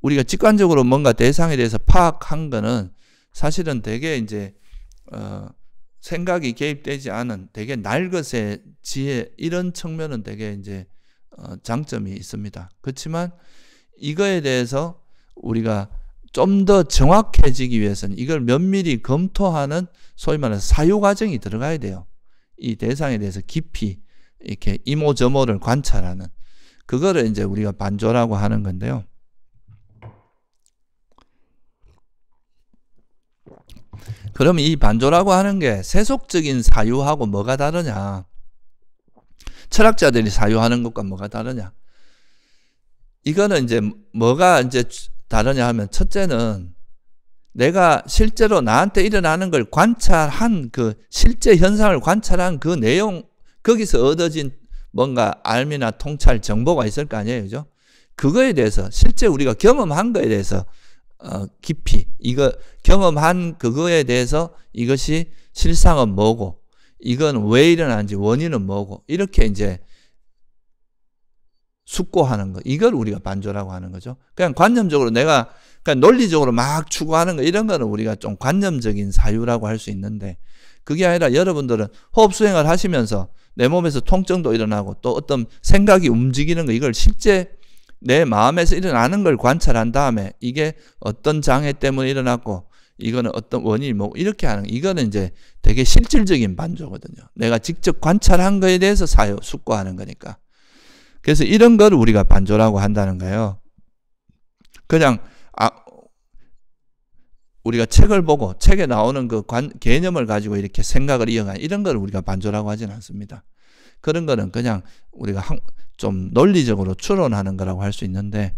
우리가 직관적으로 뭔가 대상에 대해서 파악한 거는 사실은 되게 이제, 어, 생각이 개입되지 않은 되게 날것의 지혜 이런 측면은 되게 이제 어, 장점이 있습니다. 그렇지만 이거에 대해서 우리가 좀 더 정확해지기 위해서는 이걸 면밀히 검토하는 소위 말하는 사유 과정이 들어가야 돼요. 이 대상에 대해서 깊이 이렇게 이모저모를 관찰하는 그거를 이제 우리가 반조라고 하는 건데요. 그럼 이 반조라고 하는 게 세속적인 사유하고 뭐가 다르냐? 철학자들이 사유하는 것과 뭐가 다르냐? 이거는 이제 뭐가 이제 다르냐 하면 첫째는 내가 실제로 나한테 일어나는 걸 관찰한 그 실제 현상을 관찰한 그 내용 거기서 얻어진 뭔가 알미나 통찰 정보가 있을 거 아니에요. 그죠? 그거에 대해서 실제 우리가 경험한 거에 대해서 어, 깊이 이거 경험한 그거에 대해서 이것이 실상은 뭐고 이건 왜 일어난지 원인은 뭐고 이렇게 이제 숙고하는 거 이걸 우리가 반조라고 하는 거죠. 그냥 관념적으로 내가 그냥 논리적으로 막 추구하는 거 이런 거는 우리가 좀 관념적인 사유라고 할 수 있는데 그게 아니라 여러분들은 호흡 수행을 하시면서 내 몸에서 통증도 일어나고 또 어떤 생각이 움직이는 거 이걸 실제 내 마음에서 일어나는 걸 관찰한 다음에 이게 어떤 장애 때문에 일어났고 이거는 어떤 원인이 뭐 이렇게 하는 이거는 이제 되게 실질적인 반조거든요. 내가 직접 관찰한 거에 대해서 사유 숙고하는 거니까. 그래서 이런 걸 우리가 반조라고 한다는 거예요. 그냥 아, 우리가 책을 보고 책에 나오는 그 관, 개념을 가지고 이렇게 생각을 이어가는 이런 걸 우리가 반조라고 하진 않습니다. 그런 거는 그냥 우리가 좀 논리적으로 추론하는 거라고 할 수 있는데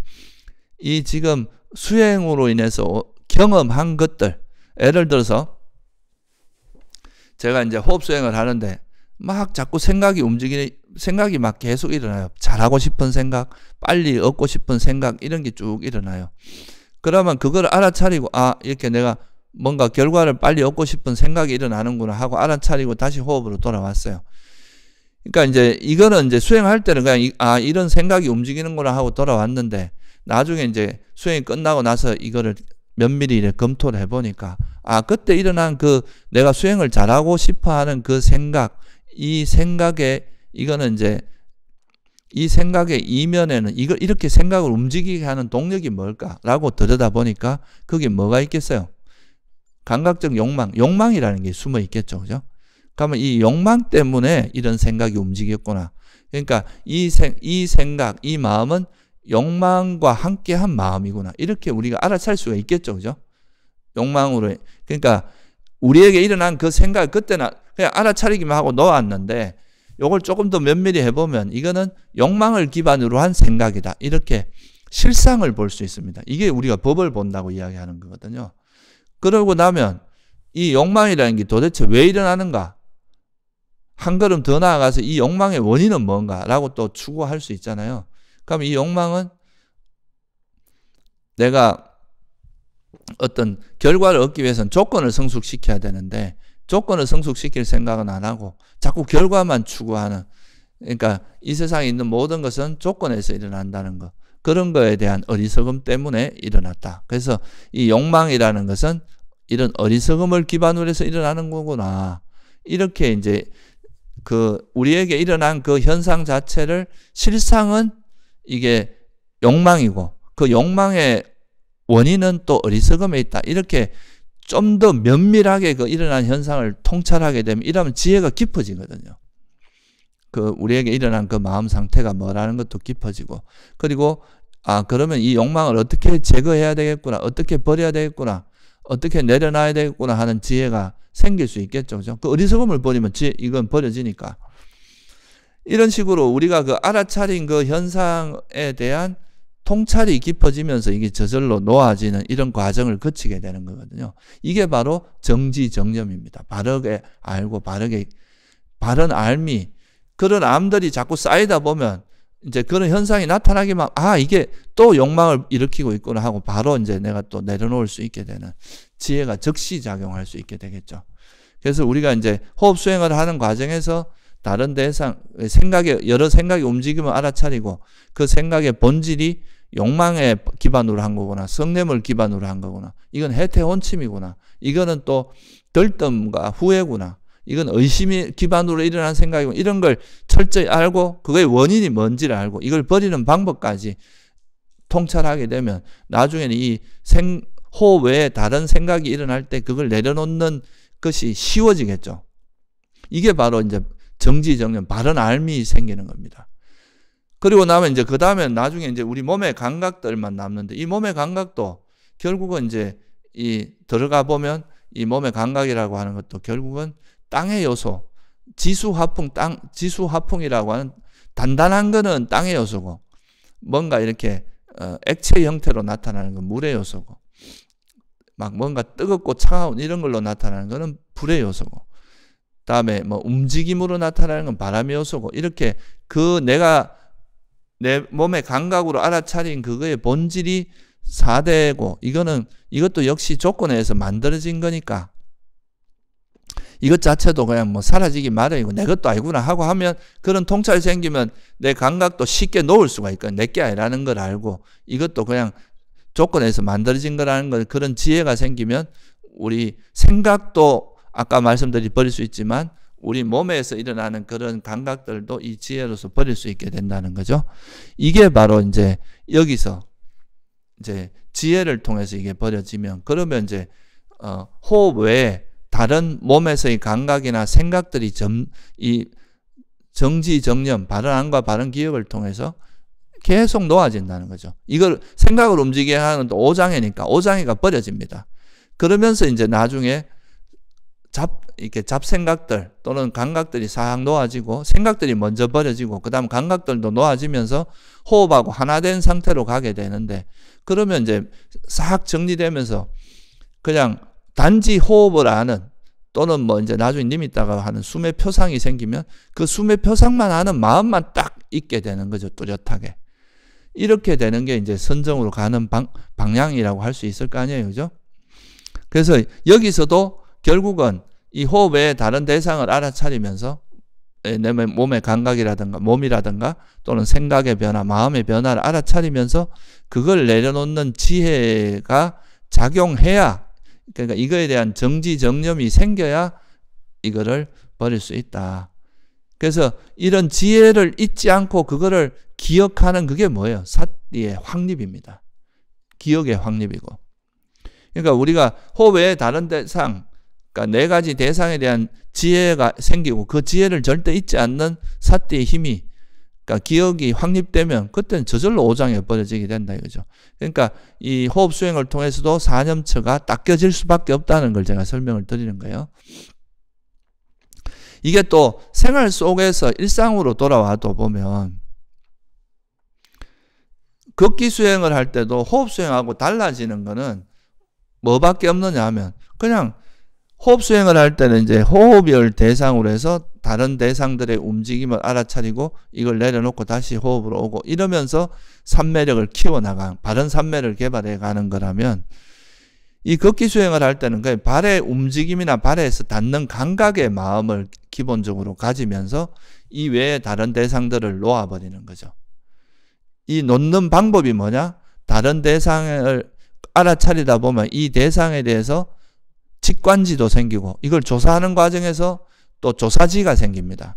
이 지금 수행으로 인해서 경험한 것들 예를 들어서 제가 이제 호흡 수행을 하는데 막 자꾸 생각이 움직이는 생각이 막 계속 일어나요. 잘하고 싶은 생각, 빨리 얻고 싶은 생각 이런 게 쭉 일어나요. 그러면 그걸 알아차리고 아 이렇게 내가 뭔가 결과를 빨리 얻고 싶은 생각이 일어나는구나 하고 알아차리고 다시 호흡으로 돌아왔어요. 그러니까 이제 이거는 이제 수행할 때는 그냥 이, 아 이런 생각이 움직이는구나 하고 돌아왔는데 나중에 이제 수행이 끝나고 나서 이거를 면밀히 검토를 해보니까 아 그때 일어난 그 내가 수행을 잘하고 싶어하는 그 생각 이 생각에 이거는 이제 이 생각의 이면에는 이걸 이렇게 생각을 움직이게 하는 동력이 뭘까라고 들여다보니까 그게 뭐가 있겠어요? 감각적 욕망, 욕망이라는 게 숨어 있겠죠. 그죠? 그러면 이 욕망 때문에 이런 생각이 움직였구나. 그러니까 이, 생, 이 생각, 이 마음은 욕망과 함께한 마음이구나. 이렇게 우리가 알아챌 수가 있겠죠. 그죠? 욕망으로. 그러니까 우리에게 일어난 그 생각, 을그때나 그냥 알아차리기만 하고 놓았는데 이걸 조금 더 면밀히 해보면 이거는 욕망을 기반으로 한 생각이다. 이렇게 실상을 볼 수 있습니다. 이게 우리가 법을 본다고 이야기하는 거거든요. 그러고 나면 이 욕망이라는 게 도대체 왜 일어나는가? 한 걸음 더 나아가서 이 욕망의 원인은 뭔가라고 또 추구할 수 있잖아요. 그럼 이 욕망은 내가 어떤 결과를 얻기 위해서는 조건을 성숙시켜야 되는데 조건을 성숙시킬 생각은 안 하고 자꾸 결과만 추구하는 그러니까 이 세상에 있는 모든 것은 조건에서 일어난다는 것. 그런 거에 대한 어리석음 때문에 일어났다. 그래서 이 욕망이라는 것은 이런 어리석음을 기반으로 해서 일어나는 거구나. 이렇게 이제 그 우리에게 일어난 그 현상 자체를 실상은 이게 욕망이고 그 욕망의 원인은 또 어리석음에 있다. 이렇게 좀더 면밀하게 그 일어난 현상을 통찰하게 되면 이러면 지혜가 깊어지거든요. 그 우리에게 일어난 그 마음 상태가 뭐라는 것도 깊어지고 그리고 아 그러면 이 욕망을 어떻게 제거해야 되겠구나 어떻게 버려야 되겠구나 어떻게 내려놔야 되겠구나 하는 지혜가 생길 수 있겠죠 그죠 그 어리석음을 버리면 지혜, 이건 버려지니까 이런 식으로 우리가 그 알아차린 그 현상에 대한 통찰이 깊어지면서 이게 저절로 놓아지는 이런 과정을 거치게 되는 거거든요. 이게 바로 정지정념입니다. 바르게 알고 바르게 바른 알미 그런 암들이 자꾸 쌓이다 보면 이제 그런 현상이 나타나기만 아 이게 또 욕망을 일으키고 있구나 하고 바로 이제 내가 또 내려놓을 수 있게 되는 지혜가 즉시 작용할 수 있게 되겠죠. 그래서 우리가 이제 호흡 수행을 하는 과정에서 다른 대상 생각에 여러 생각이 움직이면 알아차리고 그 생각의 본질이 욕망에 기반으로 한 거구나. 성냄을 기반으로 한 거구나. 이건 해태혼침이구나. 이거는 또 덜뜸과 후회구나. 이건 의심이 기반으로 일어난 생각이고 이런 걸 철저히 알고 그거의 원인이 뭔지를 알고 이걸 버리는 방법까지 통찰하게 되면 나중에는 이 생, 호 외에 다른 생각이 일어날 때 그걸 내려놓는 것이 쉬워지겠죠. 이게 바로 이제 정지정념, 바른 알미 생기는 겁니다. 그리고 나면 이제 그 다음에 나중에 이제 우리 몸의 감각들만 남는데 이 몸의 감각도 결국은 이제 이 들어가 보면 이 몸의 감각이라고 하는 것도 결국은 땅의 요소, 지수 화풍, 땅, 지수 화풍이라고 하는 단단한 거는 땅의 요소고 뭔가 이렇게 어, 액체 형태로 나타나는 건 물의 요소고 막 뭔가 뜨겁고 차가운 이런 걸로 나타나는 거는 불의 요소고 그 다음에 뭐 움직임으로 나타나는 건 바람의 요소고 이렇게 그 내가 내 몸의 감각으로 알아차린 그거의 본질이 4대고 이거는 이것도 역시 조건에서 만들어진 거니까 이것 자체도 그냥 뭐 사라지기 마련이고 내 것도 아니구나 하고 하면 그런 통찰이 생기면 내 감각도 쉽게 놓을 수가 있거든 내 게 아니라는 걸 알고 이것도 그냥 조건에서 만들어진 거라는 걸 그런 지혜가 생기면 우리 생각도 아까 말씀드린 버릴 수 있지만 우리 몸에서 일어나는 그런 감각들도 이 지혜로서 버릴 수 있게 된다는 거죠. 이게 바로 이제 여기서 이제 지혜를 통해서 이게 버려지면 그러면 이제 어, 호흡 외에 다른 몸에서의 감각이나 생각들이 점, 이 정지 정념 바른 안과 바른 기억을 통해서 계속 놓아진다는 거죠. 이걸 생각을 움직여야 하는 또 오장애니까 오장애가 버려집니다. 그러면서 이제 나중에 잡 이렇게 잡생각들 또는 감각들이 싹 놓아지고 생각들이 먼저 버려지고 그다음 감각들도 놓아지면서 호흡하고 하나된 상태로 가게 되는데 그러면 이제 싹 정리되면서 그냥 단지 호흡을 아는 또는 뭐 이제 나중에 님 있다가 하는 숨의 표상이 생기면 그 숨의 표상만 아는 마음만 딱 있게 되는 거죠 뚜렷하게 이렇게 되는 게 이제 선정으로 가는 방, 방향이라고 할 수 있을 거 아니에요 그죠? 그래서 여기서도 결국은 이 호흡 의 다른 대상을 알아차리면서 예, 내 몸의 감각이라든가 몸이라든가 또는 생각의 변화, 마음의 변화를 알아차리면서 그걸 내려놓는 지혜가 작용해야 그러니까 이거에 대한 정지 정념이 생겨야 이거를 버릴 수 있다. 그래서 이런 지혜를 잊지 않고 그거를 기억하는 그게 뭐예요? 사띠의 확립입니다. 기억의 확립이고. 그러니까 우리가 호흡의 다른 대상, 그러니까 네 가지 대상에 대한 지혜가 생기고 그 지혜를 절대 잊지 않는 사띠의 힘이 그러니까 기억이 확립되면 그때는 저절로 오장이 엎어지게 된다 이거죠. 그러니까 이 호흡 수행을 통해서도 사념처가 닦여질 수밖에 없다는 걸 제가 설명을 드리는 거예요. 이게 또 생활 속에서 일상으로 돌아와도 보면 걷기 수행을 할 때도 호흡 수행하고 달라지는 거는 뭐밖에 없느냐 하면 그냥 호흡 수행을 할 때는 이제 호흡을 대상으로 해서 다른 대상들의 움직임을 알아차리고 이걸 내려놓고 다시 호흡으로 오고 이러면서 산매력을 키워나가 바른 산매를 개발해 가는 거라면 이 걷기 수행을 할 때는 그 발의 움직임이나 발에서 닿는 감각의 마음을 기본적으로 가지면서 이 외에 다른 대상들을 놓아버리는 거죠. 이 놓는 방법이 뭐냐? 다른 대상을 알아차리다 보면 이 대상에 대해서 직관지도 생기고 이걸 조사하는 과정에서 또 조사지가 생깁니다.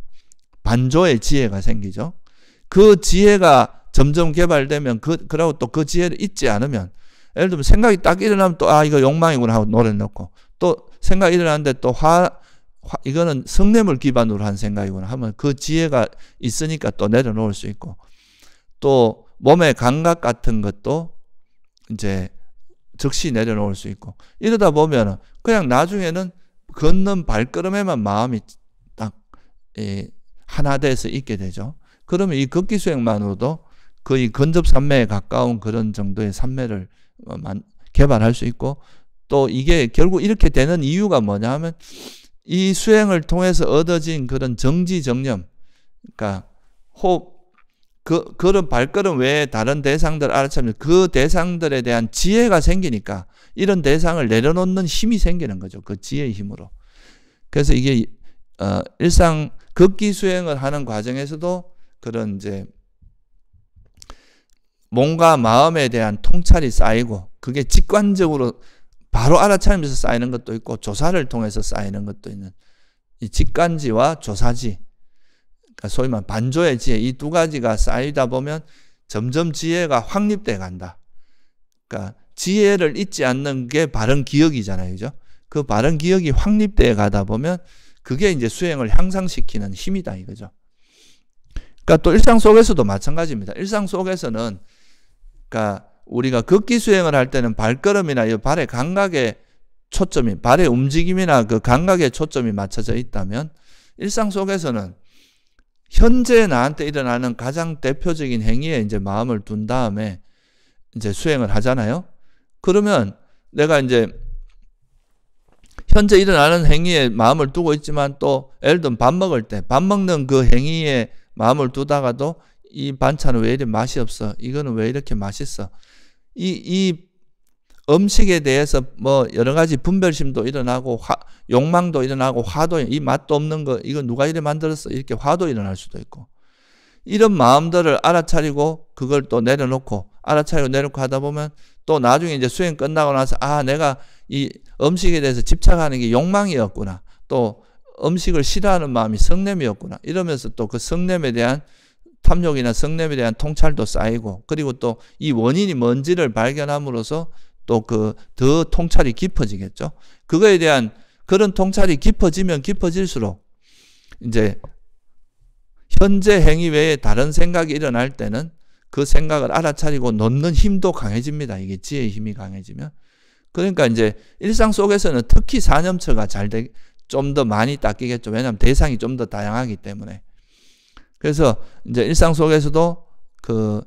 반조의 지혜가 생기죠. 그 지혜가 점점 개발되면 그, 그러고 또 그 지혜를 잊지 않으면 예를 들면 생각이 딱 일어나면 또 아 이거 욕망이구나 하고 노래를 넣고 또 생각이 일어나는데 또 화, 화 이거는 성냄을 기반으로 한 생각이구나 하면 그 지혜가 있으니까 또 내려놓을 수 있고 또 몸의 감각 같은 것도 이제 즉시 내려놓을 수 있고 이러다 보면 그냥 나중에는 걷는 발걸음에만 마음이 딱 하나 돼서 있게 되죠. 그러면 이 걷기 수행만으로도 거의 근접 산매에 가까운 그런 정도의 산매를 어, 개발할 수 있고 또 이게 결국 이렇게 되는 이유가 뭐냐 하면 이 수행을 통해서 얻어진 그런 정지 정념 그러니까 호흡 그, 그런 발걸음 외에 다른 대상들 알아차면 리그 대상들에 대한 지혜가 생기니까 이런 대상을 내려놓는 힘이 생기는 거죠. 그 지혜의 힘으로. 그래서 이게, 어, 일상 극기 수행을 하는 과정에서도 그런 이제 몸과 마음에 대한 통찰이 쌓이고 그게 직관적으로 바로 알아차리면서 쌓이는 것도 있고 조사를 통해서 쌓이는 것도 있는 이 직관지와 조사지 그러니까 소위 말 반조의 지혜 이 두 가지가 쌓이다 보면 점점 지혜가 확립돼 간다. 그러니까 지혜를 잊지 않는 게 바른 기억이잖아요. 그죠? 그 바른 기억이 확립돼 가다 보면 그게 이제 수행을 향상시키는 힘이다 이거죠. 그러니까 또 일상 속에서도 마찬가지입니다. 일상 속에서는 그러니까 우리가 걷기 수행을 할 때는 발걸음이나 이 발의 감각에 초점이 발의 움직임이나 그 감각에 초점이 맞춰져 있다면 일상 속에서는 현재 나한테 일어나는 가장 대표적인 행위에 이제 마음을 둔 다음에 이제 수행을 하잖아요. 그러면 내가 이제 현재 일어나는 행위에 마음을 두고 있지만 또 예를 들면 밥 먹을 때 밥 먹는 그 행위에 마음을 두다가도 이 반찬은 왜 이리 맛이 없어? 이거는 왜 이렇게 맛있어? 이, 이 음식에 대해서 뭐 여러 가지 분별심도 일어나고 화, 욕망도 일어나고 화도 이 맛도 없는 거 이거 누가 이래 만들었어 이렇게 화도 일어날 수도 있고 이런 마음들을 알아차리고 그걸 또 내려놓고 알아차리고 내려놓고 하다 보면 또 나중에 이제 수행 끝나고 나서 아 내가 이 음식에 대해서 집착하는 게 욕망이었구나 또 음식을 싫어하는 마음이 성냄이었구나 이러면서 또 그 성냄에 대한 탐욕이나 성냄에 대한 통찰도 쌓이고 그리고 또 이 원인이 뭔지를 발견함으로써 또그더 통찰이 깊어지겠죠. 그거에 대한 그런 통찰이 깊어지면 깊어질수록 이제 현재 행위 외에 다른 생각이 일어날 때는 그 생각을 알아차리고 놓는 힘도 강해집니다. 이게 지혜의 힘이 강해지면. 그러니까 이제 일상 속에서는 특히 사념처가 잘 되, 좀 더 많이 닦이겠죠. 왜냐하면 대상이 좀 더 다양하기 때문에. 그래서 이제 일상 속에서도 그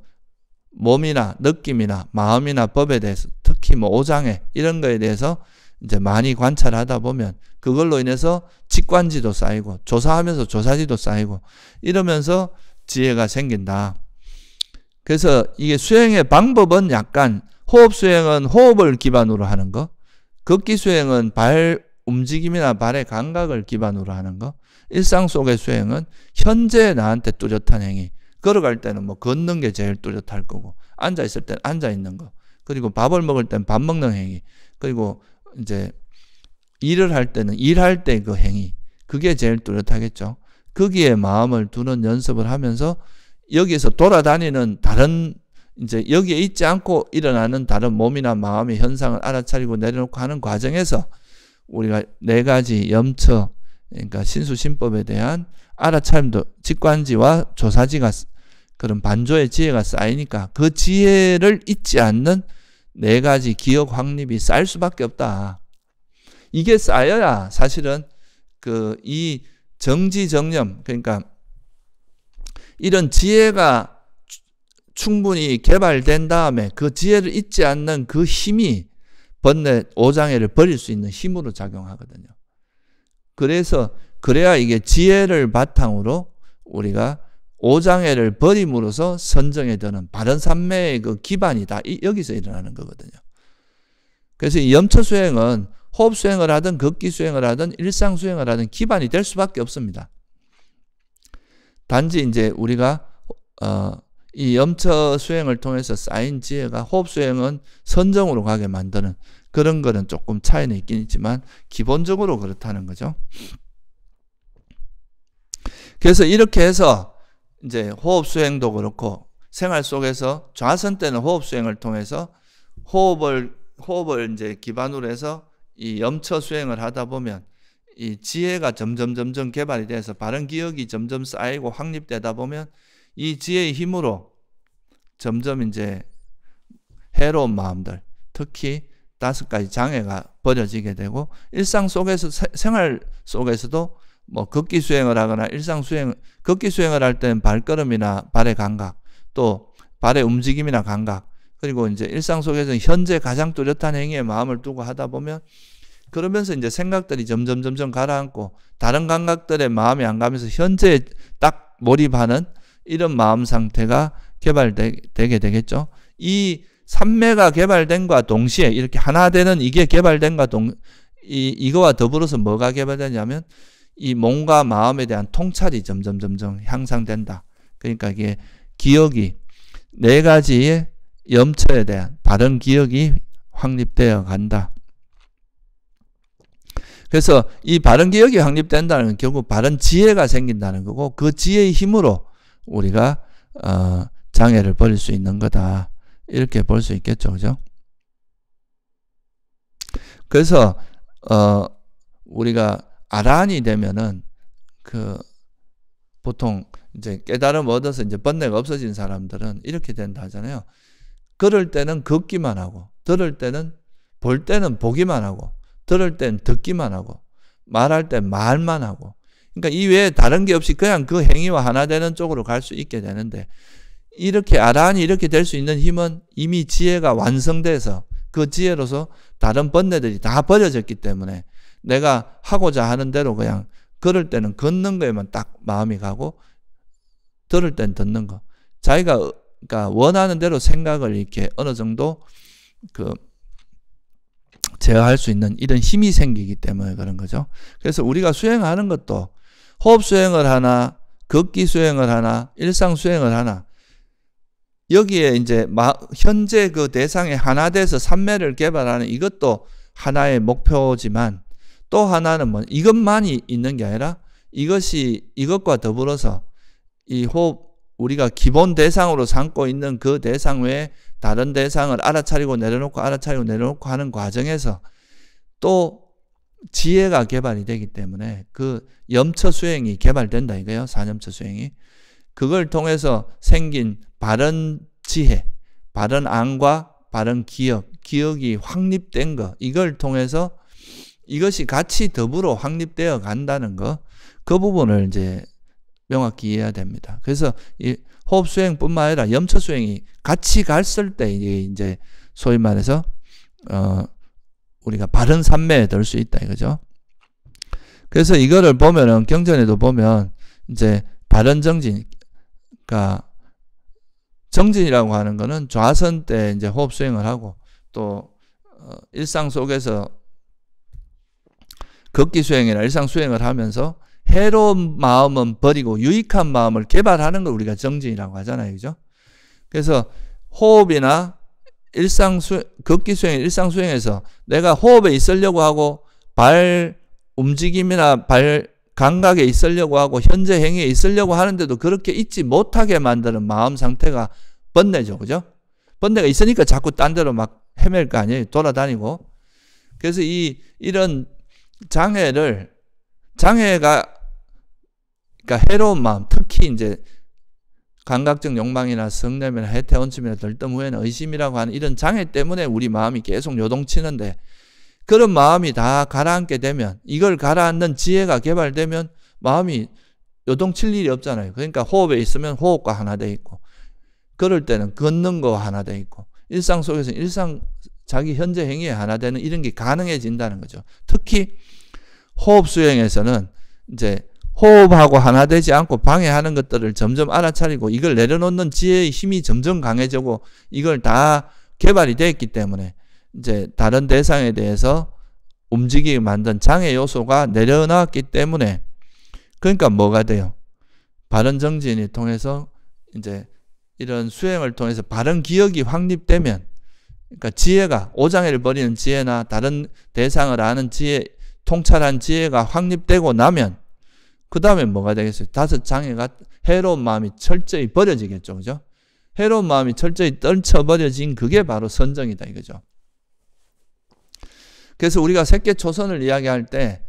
몸이나 느낌이나 마음이나 법에 대해서 특히 뭐 오장애 이런 거에 대해서 이제 많이 관찰하다 보면 그걸로 인해서 직관지도 쌓이고 조사하면서 조사지도 쌓이고 이러면서 지혜가 생긴다. 그래서 이게 수행의 방법은 약간 호흡 수행은 호흡을 기반으로 하는 거, 걷기 수행은 발 움직임이나 발의 감각을 기반으로 하는 거, 일상 속의 수행은 현재 나한테 뚜렷한 행위, 걸어갈 때는 뭐 걷는 게 제일 뚜렷할 거고 앉아 있을 땐 앉아 있는 거 그리고 밥을 먹을 땐 밥 먹는 행위 그리고 이제 일을 할 때는 일할 때 그 행위 그게 제일 뚜렷하겠죠 거기에 마음을 두는 연습을 하면서 여기에서 돌아다니는 다른 이제 여기에 있지 않고 일어나는 다른 몸이나 마음의 현상을 알아차리고 내려놓고 하는 과정에서 우리가 네 가지 염처 그러니까 신수신법에 대한 알아차림도 직관지와 조사지가 그런 반조의 지혜가 쌓이니까 그 지혜를 잊지 않는 네 가지 기억 확립이 쌓일 수밖에 없다. 이게 쌓여야 사실은 그 이 정지정념 그러니까 이런 지혜가 충분히 개발된 다음에 그 지혜를 잊지 않는 그 힘이 번뇌 오장애를 버릴 수 있는 힘으로 작용하거든요. 그래서 그래야 이게 지혜를 바탕으로 우리가 오장애를 버림으로써 선정에 드는 바른 산매의그 기반이 다 여기서 일어나는 거거든요. 그래서 이 염처 수행은 호흡 수행을 하든 걷기 수행을 하든 일상 수행을 하든 기반이 될 수밖에 없습니다. 단지 이제 우리가 어, 이 염처 수행을 통해서 쌓인 지혜가 호흡 수행은 선정으로 가게 만드는 그런 거는 조금 차이는 있긴 있지만 기본적으로 그렇다는 거죠. 그래서 이렇게 해서 이제 호흡 수행도 그렇고 생활 속에서 좌선 때는 호흡 수행을 통해서 호흡을 호흡을 이제 기반으로 해서 이 염처 수행을 하다 보면 이 지혜가 점점 점점 개발이 돼서 바른 기억이 점점 쌓이고 확립되다 보면 이 지혜의 힘으로 점점 이제 해로운 마음들 특히 다섯 가지 장애가 버려지게 되고 일상 속에서 생활 속에서도 뭐 걷기 수행을 하거나 일상 수행 걷기 수행을 할 때는 발걸음이나 발의 감각 또 발의 움직임이나 감각 그리고 이제 일상 속에서 현재 가장 뚜렷한 행위에 마음을 두고 하다 보면 그러면서 이제 생각들이 점점 점점 가라앉고 다른 감각들의 마음이 안 가면서 현재에 딱 몰입하는 이런 마음 상태가 개발되게 되겠죠. 이 삼매가 개발된과 동시에 이렇게 하나 되는 이게 개발된과 동 이, 이거와 더불어서 뭐가 개발되냐면 이 몸과 마음에 대한 통찰이 점점 점점 향상된다. 그러니까 이게 기억이 네 가지의 염처에 대한 바른 기억이 확립되어 간다. 그래서 이 바른 기억이 확립된다는 건 결국 바른 지혜가 생긴다는 거고 그 지혜의 힘으로 우리가 어 장애를 버릴 수 있는 거다. 이렇게 볼 수 있겠죠. 그죠? 그래서 어 우리가 아란이 되면은 그 보통 이제 깨달음 얻어서 이제 번뇌가 없어진 사람들은 이렇게 된다 하잖아요. 그럴 때는 걷기만 하고, 들을 때는 볼 때는 보기만 하고, 들을 때는 듣기만 하고, 말할 땐 말만 하고. 그러니까 이 외에 다른 게 없이 그냥 그 행위와 하나 되는 쪽으로 갈 수 있게 되는데 이렇게 아란이 이렇게 될 수 있는 힘은 이미 지혜가 완성돼서 그 지혜로서 다른 번뇌들이 다 버려졌기 때문에 내가 하고자 하는 대로 그냥 걸을 때는 걷는 거에만 딱 마음이 가고 들을 땐 듣는 거. 자기가 그러니까 원하는 대로 생각을 이렇게 어느 정도 그 제어할 수 있는 이런 힘이 생기기 때문에 그런 거죠. 그래서 우리가 수행하는 것도 호흡 수행을 하나, 걷기 수행을 하나, 일상 수행을 하나 여기에 이제 마, 현재 그 대상에 하나 돼서 산매를 개발하는 이것도 하나의 목표지만 또 하나는 뭐 이것만이 있는 게 아니라 이것이 이것과 더불어서 이 호흡 우리가 기본 대상으로 삼고 있는 그 대상 외에 다른 대상을 알아차리고 내려놓고 알아차리고 내려놓고 하는 과정에서 또 지혜가 개발이 되기 때문에 그 염처 수행이 개발된다 이거예요. 사념처 수행이. 그걸 통해서 생긴 바른 지혜, 바른 안과 바른 기억, 기억이 확립된 거. 이걸 통해서 이것이 같이 더불어 확립되어 간다는 거, 그 부분을 이제 명확히 이해해야 됩니다. 그래서 이 호흡 수행뿐만 아니라 염초 수행이 같이 갔을 때 이게 이제 소위 말해서 어 우리가 바른 산매에 들 수 있다 이거죠. 그래서 이거를 보면은 경전에도 보면 이제 바른 정진, 그 정진이라고 하는 거는 좌선 때 이제 호흡 수행을 하고 또 어 일상 속에서 걷기 수행이나 일상 수행을 하면서 해로운 마음은 버리고 유익한 마음을 개발하는 걸 우리가 정진이라고 하잖아요. 그죠? 그래서 호흡이나 일상 수 걷기 수행, 일상 수행에서 내가 호흡에 있으려고 하고 발 움직임이나 발 감각에 있으려고 하고 현재 행위에 있으려고 하는데도 그렇게 있지 못하게 만드는 마음 상태가 번뇌죠. 그죠? 번뇌가 있으니까 자꾸 딴 데로 막 헤맬 거 아니에요. 돌아다니고. 그래서 이 이런 장애를 장애가 그러니까 해로운 마음, 특히 이제 감각적 욕망이나 성냄이나 해태 원침이나 들뜸 후에는 의심이라고 하는 이런 장애 때문에 우리 마음이 계속 요동치는데 그런 마음이 다 가라앉게 되면 이걸 가라앉는 지혜가 개발되면 마음이 요동칠 일이 없잖아요. 그러니까 호흡에 있으면 호흡과 하나 돼 있고 그럴 때는 걷는 거 하나 돼 있고 일상 속에서 일상 자기 현재 행위에 하나 되는 이런 게 가능해진다는 거죠. 특히 호흡 수행에서는 이제 호흡하고 하나 되지 않고 방해하는 것들을 점점 알아차리고 이걸 내려놓는 지혜의 힘이 점점 강해지고 이걸 다 개발이 되어 있기 때문에 이제 다른 대상에 대해서 움직이게 만든 장애 요소가 내려놨기 때문에 그러니까 뭐가 돼요? 바른 정진을 통해서 이제 이런 수행을 통해서 바른 기억이 확립되면 그러니까 지혜가 오장애를 버리는 지혜나 다른 대상을 아는 지혜, 통찰한 지혜가 확립되고 나면 그 다음에 뭐가 되겠어요? 다섯 장애가 해로운 마음이 철저히 버려지겠죠, 그죠? 해로운 마음이 철저히 떨쳐버려진 그게 바로 선정이다 이거죠. 그래서 우리가 새끼 초선을 이야기할 때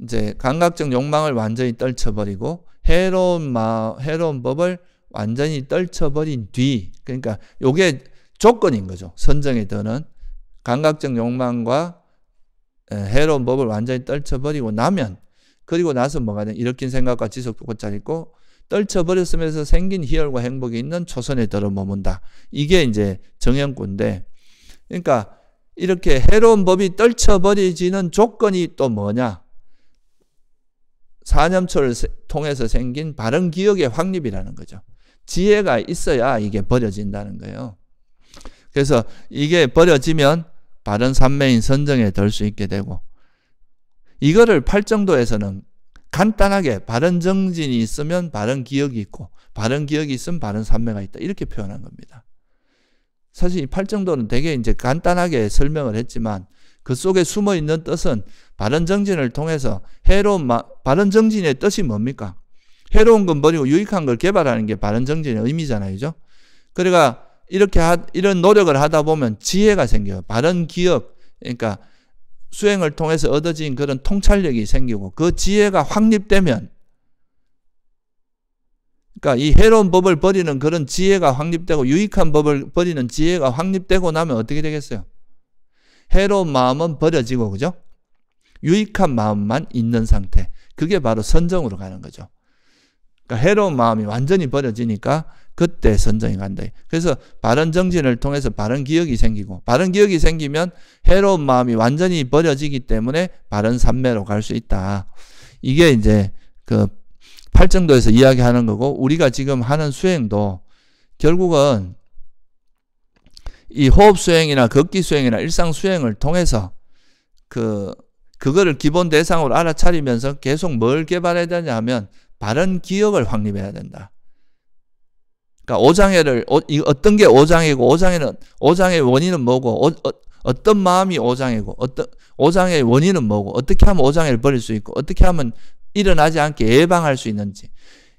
이제 감각적 욕망을 완전히 떨쳐버리고 해로운 마 해로운 법을 완전히 떨쳐버린 뒤 그러니까 요게 조건인 거죠. 선정의 더는 감각적 욕망과 해로운 법을 완전히 떨쳐버리고 나면 그리고 나서 뭐가 돼? 일으킨 생각과 지속도 곧잘있고 떨쳐버렸으면서 생긴 희열과 행복이 있는 초선에 들어 머문다. 이게 이제 정형구데 그러니까 이렇게 해로운 법이 떨쳐버리지는 조건이 또 뭐냐? 사념초를 통해서 생긴 바른 기억의 확립이라는 거죠. 지혜가 있어야 이게 버려진다는 거예요. 그래서 이게 버려지면 바른 산매인 선정에 덜수 있게 되고 이거를 팔정도에서는 간단하게 바른 정진이 있으면 바른 기억이 있고 바른 기억이 있으면 바른 산매가 있다 이렇게 표현한 겁니다. 사실 이 팔정도는 되게 이제 간단하게 설명을 했지만 그 속에 숨어 있는 뜻은 바른 정진을 통해서 해로운 마, 바른 정진의 뜻이 뭡니까? 해로운 건 버리고 유익한 걸 개발하는 게 바른 정진의 의미잖아요, 그죠? 그러니까 이렇게 하, 이런 노력을 하다 보면 지혜가 생겨요. 바른 기억, 그러니까 수행을 통해서 얻어진 그런 통찰력이 생기고 그 지혜가 확립되면 그러니까 이 해로운 법을 버리는 그런 지혜가 확립되고 유익한 법을 버리는 지혜가 확립되고 나면 어떻게 되겠어요? 해로운 마음은 버려지고 그죠? 유익한 마음만 있는 상태. 그게 바로 선정으로 가는 거죠. 그러니까 해로운 마음이 완전히 버려지니까 그때 선정이 간다. 그래서 바른 정진을 통해서 바른 기억이 생기고 바른 기억이 생기면 해로운 마음이 완전히 버려지기 때문에 바른 삼매로 갈 수 있다. 이게 이제 그 팔정도에서 이야기하는 거고 우리가 지금 하는 수행도 결국은 이 호흡 수행이나 걷기 수행이나 일상 수행을 통해서 그 그거를 기본 대상으로 알아차리면서 계속 뭘 개발해야 되냐 하면 바른 기억을 확립해야 된다. 그러니까 오장애를 어, 어떤 게 오장애고 오장애는 오장의 원인은 뭐고 어, 어, 떤 마음이 오장애고 어떤 오장의 원인은 뭐고 어떻게 하면 오장애를 버릴 수 있고 어떻게 하면 일어나지 않게 예방할 수 있는지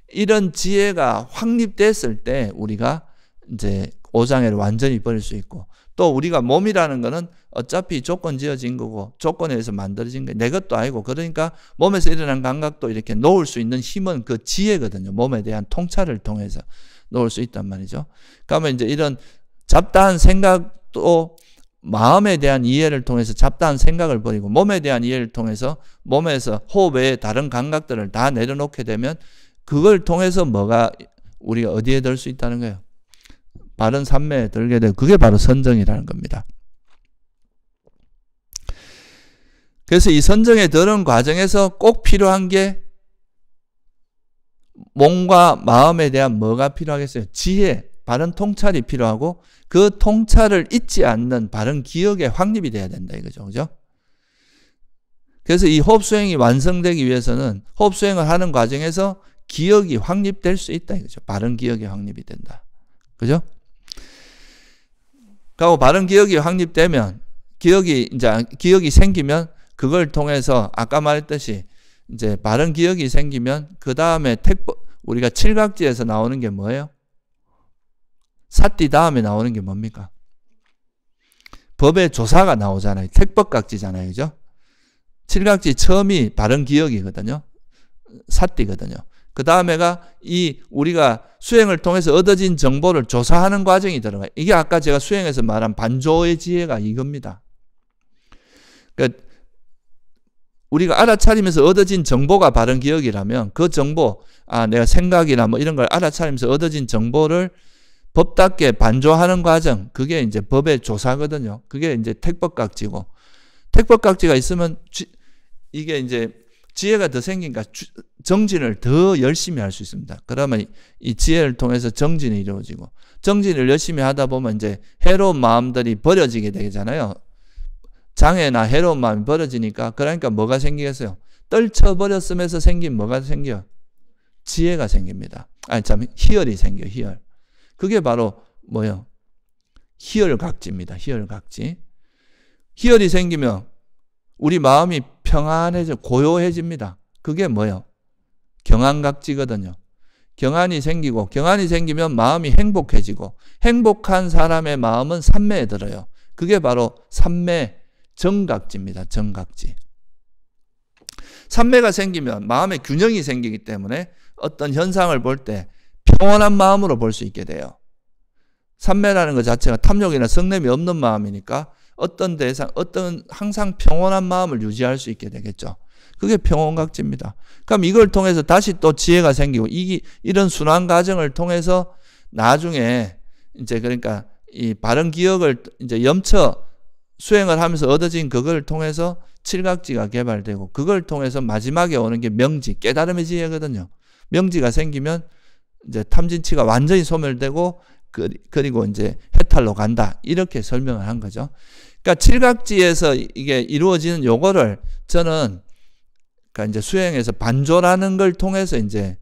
이런 지혜가 확립됐을 때 우리가 이제 오장애를 완전히 버릴 수 있고 또 우리가 몸이라는 거는 어차피 조건 지어진 거고 조건에 의해서 만들어진 게 내 것도 아니고 그러니까 몸에서 일어난 감각도 이렇게 놓을 수 있는 힘은 그 지혜거든요. 몸에 대한 통찰을 통해서. 놓을 수 있단 말이죠. 그러면 이제 이런 잡다한 생각도 마음에 대한 이해를 통해서 잡다한 생각을 버리고 몸에 대한 이해를 통해서 몸에서 호흡 외에 다른 감각들을 다 내려놓게 되면 그걸 통해서 뭐가 우리가 어디에 들 수 있다는 거예요. 바른 산매에 들게 되고 그게 바로 선정이라는 겁니다. 그래서 이 선정에 들은 과정에서 꼭 필요한 게 몸과 마음에 대한 뭐가 필요하겠어요? 지혜, 바른 통찰이 필요하고 그 통찰을 잊지 않는 바른 기억의 확립이 돼야 된다 이거죠. 그죠? 그래서 이 호흡 수행이 완성되기 위해서는 호흡 수행을 하는 과정에서 기억이 확립될 수 있다 이거죠. 바른 기억이 확립이 된다. 그죠? 그리고 바른 기억이 확립되면 기억이 이제 기억이 생기면 그걸 통해서 아까 말했듯이 이제 바른 기억이 생기면 그 다음에 택보 우리가 칠각지에서 나오는 게 뭐예요? 사띠 다음에 나오는 게 뭡니까? 법의 조사가 나오잖아요. 택법각지잖아요. 그죠? 칠각지 처음이 바른 기억이거든요. 사띠거든요. 그 다음에가 이 우리가 수행을 통해서 얻어진 정보를 조사하는 과정이 들어가요. 이게 아까 제가 수행에서 말한 반조의 지혜가 이겁니다. 그러니까 우리가 알아차리면서 얻어진 정보가 바른 기억이라면 그 정보, 아, 내가 생각이나 뭐 이런 걸 알아차리면서 얻어진 정보를 법답게 반조하는 과정, 그게 이제 법의 조사거든요. 그게 이제 택법각지고. 택법각지가 있으면 지, 이게 이제 지혜가 더 생기니까 주, 정진을 더 열심히 할 수 있습니다. 그러면 이, 이 지혜를 통해서 정진이 이루어지고, 정진을 열심히 하다 보면 이제 해로운 마음들이 버려지게 되잖아요. 장애나 해로운 마음이 벌어지니까 그러니까 뭐가 생기겠어요? 떨쳐버렸음에서 생긴 뭐가 생겨? 지혜가 생깁니다. 아니 참 희열이 생겨 희열. 그게 바로 뭐요? 희열각지입니다. 희열각지. 희열이 생기면 우리 마음이 평안해져 고요해집니다. 그게 뭐요? 경안각지거든요. 경안이 생기고 경안이 생기면 마음이 행복해지고 행복한 사람의 마음은 산매에 들어요. 그게 바로 삼매 정각지입니다. 정각지. 삼매가 생기면 마음의 균형이 생기기 때문에 어떤 현상을 볼 때 평온한 마음으로 볼 수 있게 돼요. 삼매라는 것 자체가 탐욕이나 성냄이 없는 마음이니까 어떤 대상, 어떤 항상 평온한 마음을 유지할 수 있게 되겠죠. 그게 평온각지입니다. 그럼 이걸 통해서 다시 또 지혜가 생기고 이 이런 순환 과정을 통해서 나중에 이제 그러니까 이 바른 기억을 이제 염쳐 수행을 하면서 얻어진 그걸 통해서 칠각지가 개발되고 그걸 통해서 마지막에 오는 게 명지, 깨달음의 지혜거든요. 명지가 생기면 이제 탐진치가 완전히 소멸되고 그, 그리고 이제 해탈로 간다. 이렇게 설명을 한 거죠. 그러니까 칠각지에서 이게 이루어지는 요거를 저는 그러니까 이제 수행에서 반조라는 걸 통해서 이제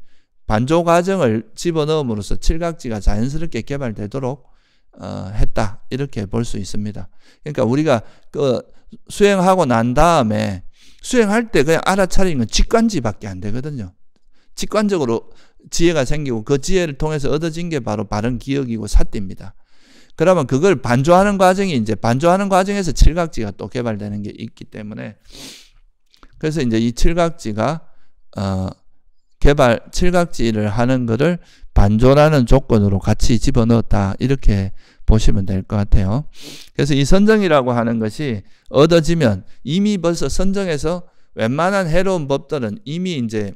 반조 과정을 집어넣음으로써 칠각지가 자연스럽게 개발되도록 어, 했다 이렇게 볼 수 있습니다. 그러니까 우리가 그 수행하고 난 다음에 수행할 때 그냥 알아차리는 건 직관지밖에 안 되거든요. 직관적으로 지혜가 생기고 그 지혜를 통해서 얻어진 게 바로 바른 기억이고 사띠입니다. 그러면 그걸 반조하는 과정이 이제 반조하는 과정에서 칠각지가 또 개발되는 게 있기 때문에 그래서 이제 이 칠각지가 어 개발 칠각지를 하는 것을 반존하는 조건으로 같이 집어넣었다. 이렇게 보시면 될 것 같아요. 그래서 이 선정이라고 하는 것이 얻어지면 이미 벌써 선정에서 웬만한 해로운 법들은 이미 이제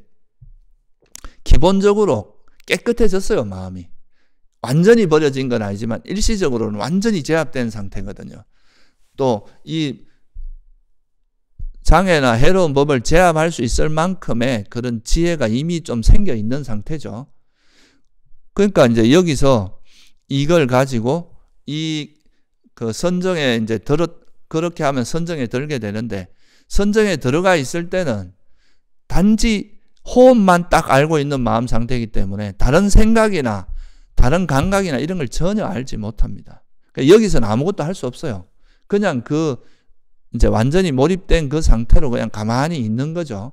기본적으로 깨끗해졌어요, 마음이. 완전히 버려진 건 아니지만 일시적으로는 완전히 제압된 상태거든요. 또 이 장애나 해로운 법을 제압할 수 있을 만큼의 그런 지혜가 이미 좀 생겨 있는 상태죠. 그러니까 이제 여기서 이걸 가지고 이 그 선정에 이제 들어 그렇게 하면 선정에 들게 되는데 선정에 들어가 있을 때는 단지 호흡만 딱 알고 있는 마음 상태이기 때문에 다른 생각이나 다른 감각이나 이런 걸 전혀 알지 못합니다. 그러니까 여기서는 아무것도 할 수 없어요. 그냥 그 이제 완전히 몰입된 그 상태로 그냥 가만히 있는 거죠.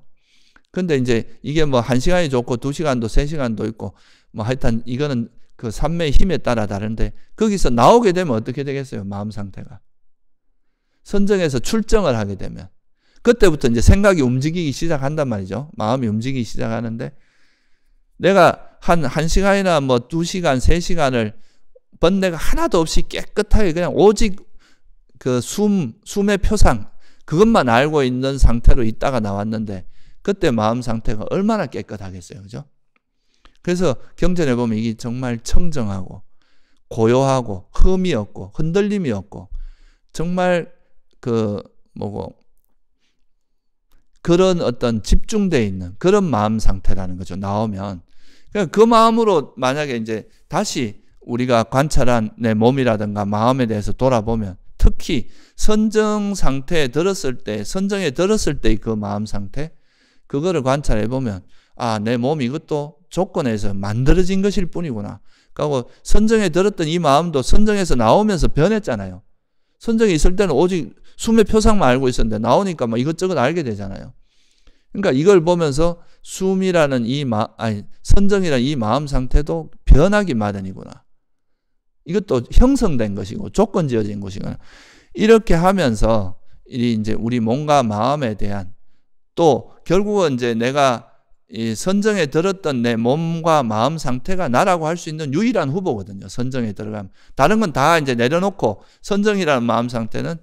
근데 이제 이게 뭐 한 시간이 좋고 두 시간도 세 시간도 있고 뭐 하여튼 이거는 그 삼매의 힘에 따라 다른데 거기서 나오게 되면 어떻게 되겠어요? 마음 상태가. 선정에서 출정을 하게 되면 그때부터 이제 생각이 움직이기 시작한단 말이죠. 마음이 움직이기 시작하는데 내가 한 1시간이나 뭐 2시간, 3시간을 번뇌가 하나도 없이 깨끗하게 그냥 오직 그 숨, 숨의 표상 그것만 알고 있는 상태로 있다가 나왔는데 그때 마음 상태가 얼마나 깨끗하겠어요. 그죠? 그래서 경전에 보면 이게 정말 청정하고 고요하고 흠이 없고 흔들림이 없고 정말 그 뭐고 그런 어떤 집중돼 있는 그런 마음 상태라는 거죠. 나오면 그러니까 그 마음으로 만약에 이제 다시 우리가 관찰한 내 몸이라든가 마음에 대해서 돌아보면 특히 선정 상태에 들었을 때 선정에 들었을 때의 그 마음 상태 그거를 관찰해 보면 아, 내 몸 이것도 이 조건에서 만들어진 것일 뿐이구나. 그리고 선정에 들었던 이 마음도 선정에서 나오면서 변했잖아요. 선정에 있을 때는 오직 숨의 표상만 알고 있었는데 나오니까 막 이것저것 알게 되잖아요. 그러니까 이걸 보면서 숨이라는 이 마, 아니, 선정이라는 이 마음 상태도 변하기 마련이구나. 이것도 형성된 것이고 조건 지어진 것이구나. 이렇게 하면서 이제 우리 몸과 마음에 대한 또 결국은 이제 내가 이 선정에 들었던 내 몸과 마음 상태가 나라고 할 수 있는 유일한 후보거든요. 선정에 들어가면. 다른 건 다 이제 내려놓고 선정이라는 마음 상태는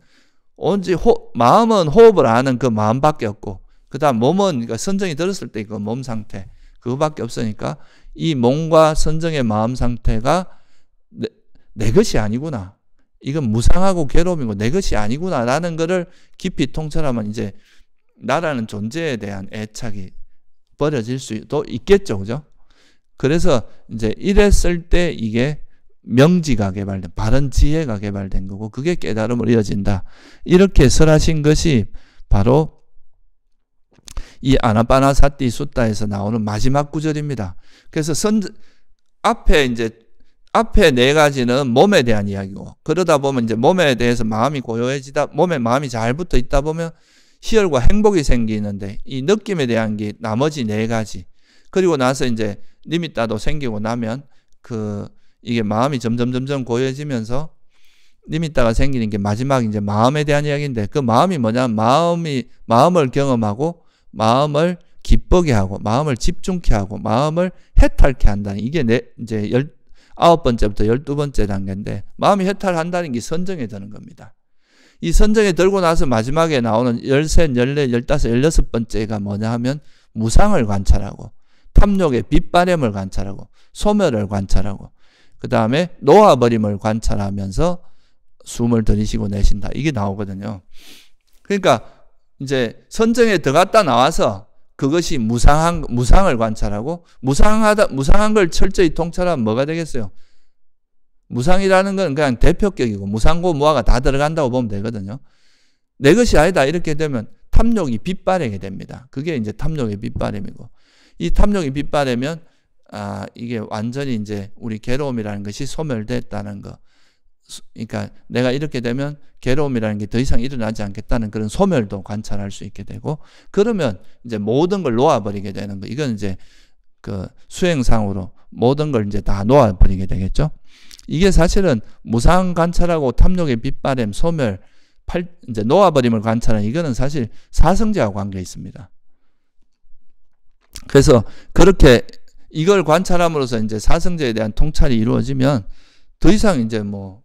온지 호, 마음은 호흡을 아는 그 마음밖에 없고 그다음 몸은 그러니까 선정이 들었을 때 그 몸 상태 그거밖에 없으니까 이 몸과 선정의 마음 상태가 내, 내 것이 아니구나. 이건 무상하고 괴로움이고 내 것이 아니구나라는 것을 깊이 통찰하면 이제 나라는 존재에 대한 애착이 버려질 수도 있겠죠. 그죠? 그래서 이제 이랬을 때 이게 명지가 개발된, 바른 지혜가 개발된 거고, 그게 깨달음으로 이어진다. 이렇게 설하신 것이 바로 이 아나빠나사띠 수따에서 나오는 마지막 구절입니다. 그래서 선, 앞에 이제, 앞에 네 가지는 몸에 대한 이야기고, 그러다 보면 이제 몸에 대해서 마음이 고요해지다, 몸에 마음이 잘 붙어 있다 보면 희열과 행복이 생기는데 이 느낌에 대한 게 나머지 네 가지. 그리고 나서 이제 리미따도 생기고 나면 그 이게 마음이 점점 점점 고여지면서 리미따가 생기는 게 마지막 이제 마음에 대한 이야기인데 그 마음이 뭐냐 마음이 마음을 경험하고 마음을 기쁘게 하고 마음을 집중케 하고 마음을 해탈케 한다는 이게 내 네, 이제 열 아홉 번째부터 열두 번째 단계인데 마음이 해탈한다는 게 선정이 되는 겁니다. 이 선정에 들고 나서 마지막에 나오는 13, 14, 15, 16번째가 뭐냐 하면 무상을 관찰하고 탐욕의 빛바램을 관찰하고 소멸을 관찰하고 그 다음에 놓아버림을 관찰하면서 숨을 들이쉬고 내쉰다. 이게 나오거든요. 그러니까 이제 선정에 들어갔다 나와서 그것이 무상한, 무상을 관찰하고 무상하다, 무상한 걸 철저히 통찰하면 뭐가 되겠어요? 무상이라는 건 그냥 대표격이고 무상고 무아가 다 들어간다고 보면 되거든요. 내 것이 아니다 이렇게 되면 탐욕이 빗발하게 됩니다. 그게 이제 탐욕의 빗발임이고 이 탐욕이 빗발하면 아 이게 완전히 이제 우리 괴로움이라는 것이 소멸됐다는 거. 그러니까 내가 이렇게 되면 괴로움이라는 게 더 이상 일어나지 않겠다는 그런 소멸도 관찰할 수 있게 되고 그러면 이제 모든 걸 놓아버리게 되는 거. 이건 이제 그 수행상으로 모든 걸 이제 다 놓아버리게 되겠죠. 이게 사실은 무상 관찰하고 탐욕의 빛바램, 소멸, 팔, 이제 놓아버림을 관찰한 이거는 사실 사성제와 관계 있습니다. 그래서 그렇게 이걸 관찰함으로써 이제 사성자에 대한 통찰이 이루어지면 더 이상 이제 뭐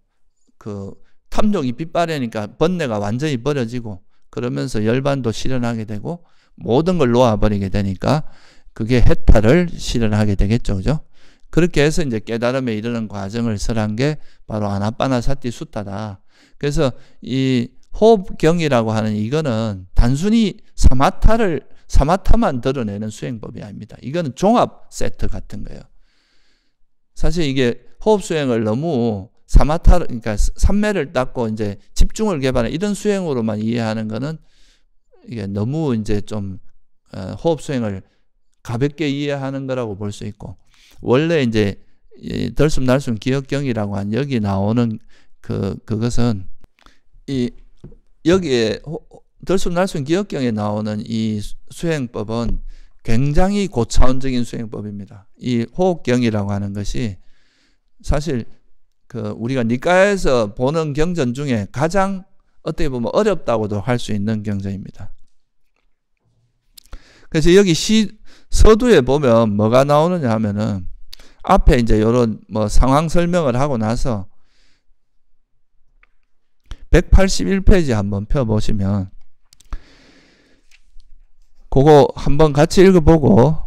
그 탐욕이 빛바래니까 번뇌가 완전히 버려지고 그러면서 열반도 실현하게 되고 모든 걸 놓아버리게 되니까 그게 해탈을 실현하게 되겠죠. 그죠? 그렇게 해서 이제 깨달음에 이르는 과정을 설한 게 바로 아나빠나사티 수타다. 그래서 이 호흡경이라고 하는 이거는 단순히 사마타를 사마타만 드러내는 수행법이 아닙니다. 이거는 종합 세트 같은 거예요. 사실 이게 호흡 수행을 너무 사마타 그러니까 삼매를 닦고 이제 집중을 개발하는 이런 수행으로만 이해하는 거는 이게 너무 이제 좀 어, 호흡 수행을 가볍게 이해하는 거라고 볼 수 있고 원래 이제 덜숨날숨 기억경이라고 한 여기 나오는 그 그것은 이 여기에 덜숨날숨 기억경에 나오는 이 수행법은 굉장히 고차원적인 수행법입니다. 이 호흡경이라고 하는 것이 사실 그 우리가 니까에서 보는 경전 중에 가장 어떻게 보면 어렵다고도 할 수 있는 경전입니다. 그래서 여기 시 서두에 보면 뭐가 나오느냐 하면은 앞에 이제 요런 뭐 상황 설명을 하고 나서 181페이지 한번 펴 보시면 그거 한번 같이 읽어보고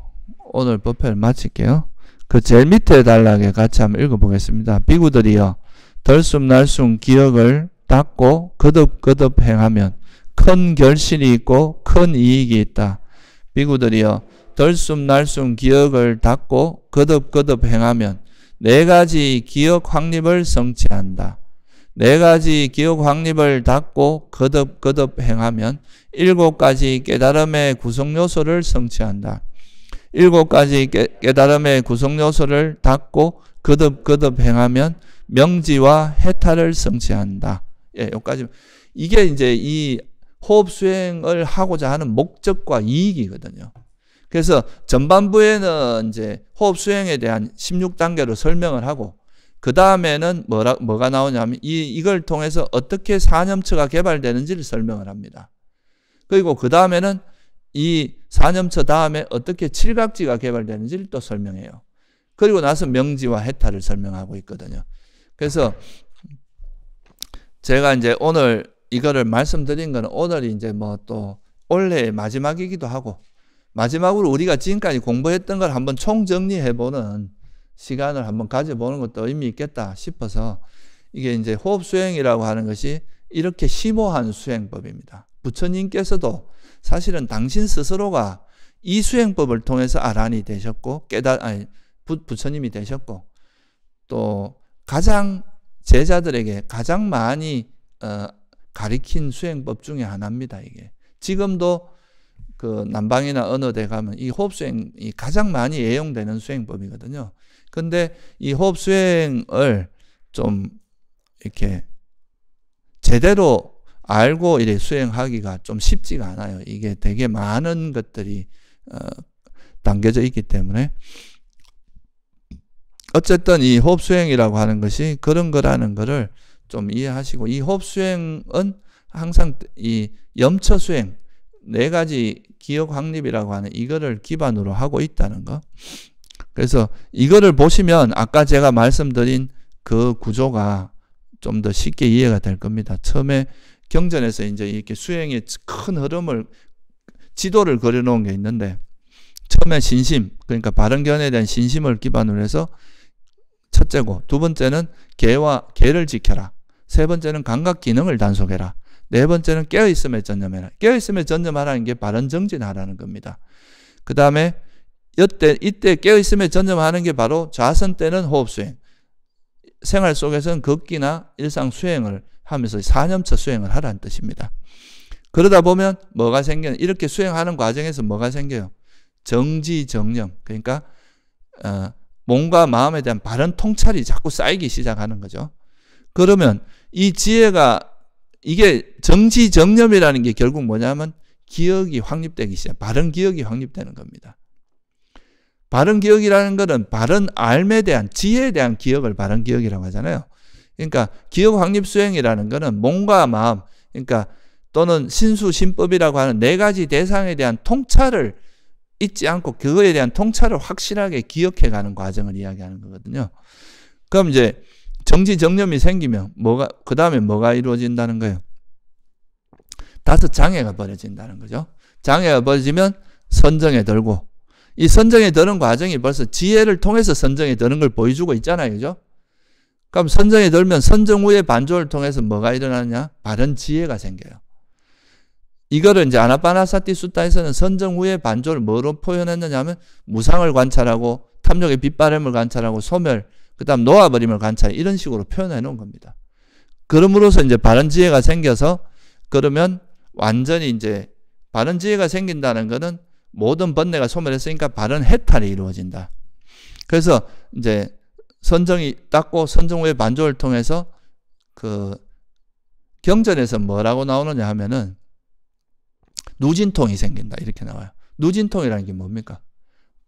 오늘 법회를 마칠게요. 그 제일 밑에 달락에 같이 한번 읽어보겠습니다. 비구들이여 덜숨날숨 기억을 닦고 거듭거듭 행하면 큰 결실이 있고 큰 이익이 있다. 비구들이여 들숨날숨 기억을 닫고 거듭거듭 행하면 네 가지 기억 확립을 성취한다. 네 가지 기억 확립을 닫고 거듭거듭 행하면 일곱 가지 깨달음의 구성 요소를 성취한다. 일곱 가지 깨달음의 구성 요소를 닫고 거듭거듭 행하면 명지와 해탈을 성취한다. 예, 여기까지. 이게 이제 이 호흡 수행을 하고자 하는 목적과 이익이거든요. 그래서 전반부에는 이제 호흡 수행에 대한 16단계로 설명을 하고 그 다음에는 뭐라 뭐가 나오냐면 이 이걸 통해서 어떻게 사념처가 개발되는지를 설명을 합니다. 그리고 그 다음에는 이 사념처 다음에 어떻게 칠각지가 개발되는지를 또 설명해요. 그리고 나서 명지와 해탈을 설명하고 있거든요. 그래서 제가 이제 오늘 이거를 말씀드린 거는 오늘이 이제 뭐 또 올해의 마지막이기도 하고 마지막으로 우리가 지금까지 공부했던 걸 한번 총정리해보는 시간을 한번 가져보는 것도 의미 있겠다 싶어서 이게 이제 호흡 수행이라고 하는 것이 이렇게 심오한 수행법입니다. 부처님께서도 사실은 당신 스스로가 이 수행법을 통해서 아란이 되셨고 깨달 아니 부, 부처님이 되셨고 또 가장 제자들에게 가장 많이 어, 가리킨 수행법 중에 하나입니다. 이게 지금도 그 남방이나 어느 데 가면 이 호흡 수행이 가장 많이 애용되는 수행법이거든요. 근데 이 호흡 수행을 좀 이렇게 제대로 알고 이래 수행하기가 좀 쉽지가 않아요. 이게 되게 많은 것들이 어, 담겨져 있기 때문에 어쨌든 이 호흡 수행이라고 하는 것이 그런 거라는 거를 좀 이해하시고 이 호흡 수행은 항상 이 염처 수행 네 가지 기억 확립이라고 하는 이거를 기반으로 하고 있다는 거. 그래서 이거를 보시면 아까 제가 말씀드린 그 구조가 좀 더 쉽게 이해가 될 겁니다. 처음에 경전에서 이제 이렇게 수행의 큰 흐름을 지도를 그려 놓은 게 있는데 처음에 신심, 그러니까 바른 견에 대한 신심을 기반으로 해서 첫째고 두 번째는 개와 개를 지켜라. 세 번째는 감각 기능을 단속해라. 네 번째는 깨어있음에 전념해라. 깨어있음에 전념하라는 게 바른정진하라는 겁니다. 그 다음에 이때, 이때 깨어있음에 전념하는 게 바로 좌선 때는 호흡수행. 생활 속에서는 걷기나 일상 수행을 하면서 4년차 수행을 하라는 뜻입니다. 그러다 보면 뭐가 생겨요? 이렇게 수행하는 과정에서 뭐가 생겨요? 정지, 정념. 그러니까, 어, 몸과 마음에 대한 바른 통찰이 자꾸 쌓이기 시작하는 거죠. 그러면 이 지혜가 이게 정지정념이라는 게 결국 뭐냐면 기억이 확립되기 시작, 바른 기억이 확립되는 겁니다. 바른 기억이라는 것은 바른 알에 대한 지혜에 대한 기억을 바른 기억이라고 하잖아요. 그러니까 기억 확립 수행이라는 것은 몸과 마음, 그러니까 또는 신수 신법이라고 하는 네 가지 대상에 대한 통찰을 잊지 않고 그거에 대한 통찰을 확실하게 기억해 가는 과정을 이야기하는 거거든요. 그럼 이제 정지정념이 생기면 뭐가 그 다음에 뭐가 이루어진다는 거예요? 다섯 장애가 벌어진다는 거죠. 장애가 벌어지면 선정에 들고 이 선정에 드는 과정이 벌써 지혜를 통해서 선정에 드는 걸 보여주고 있잖아요. 그죠? 그럼 선정에 들면 선정 후에 반조를 통해서 뭐가 일어나냐? 바른 지혜가 생겨요. 이거를 이제 아나파나사티 수타에서는 선정 후에 반조를 뭐로 표현했느냐 하면 무상을 관찰하고 탐욕의 빛바람을 관찰하고 소멸, 그다음 놓아버림을 관찰 이런 식으로 표현해 놓은 겁니다. 그러므로서 이제 바른 지혜가 생겨서 그러면 완전히 이제 바른 지혜가 생긴다는 것은 모든 번뇌가 소멸했으니까 바른 해탈이 이루어진다. 그래서 이제 선정이 닦고 선정 후의 반조를 통해서 그 경전에서 뭐라고 나오느냐 하면은 누진통이 생긴다 이렇게 나와요. 누진통이라는 게 뭡니까?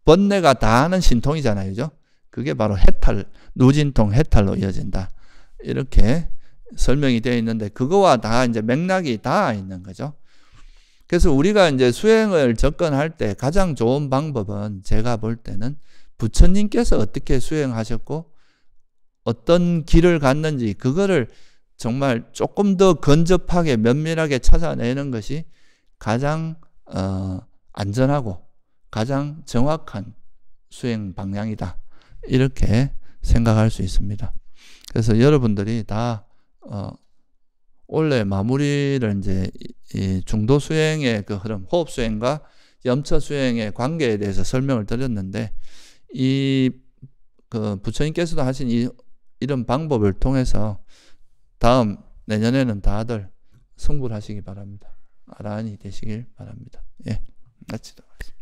번뇌가 다 하는 신통이잖아요, 그죠? 그게 바로 해탈, 누진통 해탈로 이어진다. 이렇게 설명이 되어 있는데 그거와 다 이제 맥락이 다 있는 거죠. 그래서 우리가 이제 수행을 접근할 때 가장 좋은 방법은 제가 볼 때는 부처님께서 어떻게 수행하셨고 어떤 길을 갔는지 그거를 정말 조금 더 건접하게 면밀하게 찾아내는 것이 가장 어, 안전하고 가장 정확한 수행 방향이다. 이렇게 생각할 수 있습니다. 그래서 여러분들이 다 어, 원래 마무리를 이제 중도 수행의 그 흐름, 호흡 수행과 염차 수행의 관계에 대해서 설명을 드렸는데 이그 부처님께서도 하신 이 이런 방법을 통해서 다음 내년에는 다들 승부를 하시기 바랍니다. 아란이 되시길 바랍니다. 예. 마치도록 하겠습니다.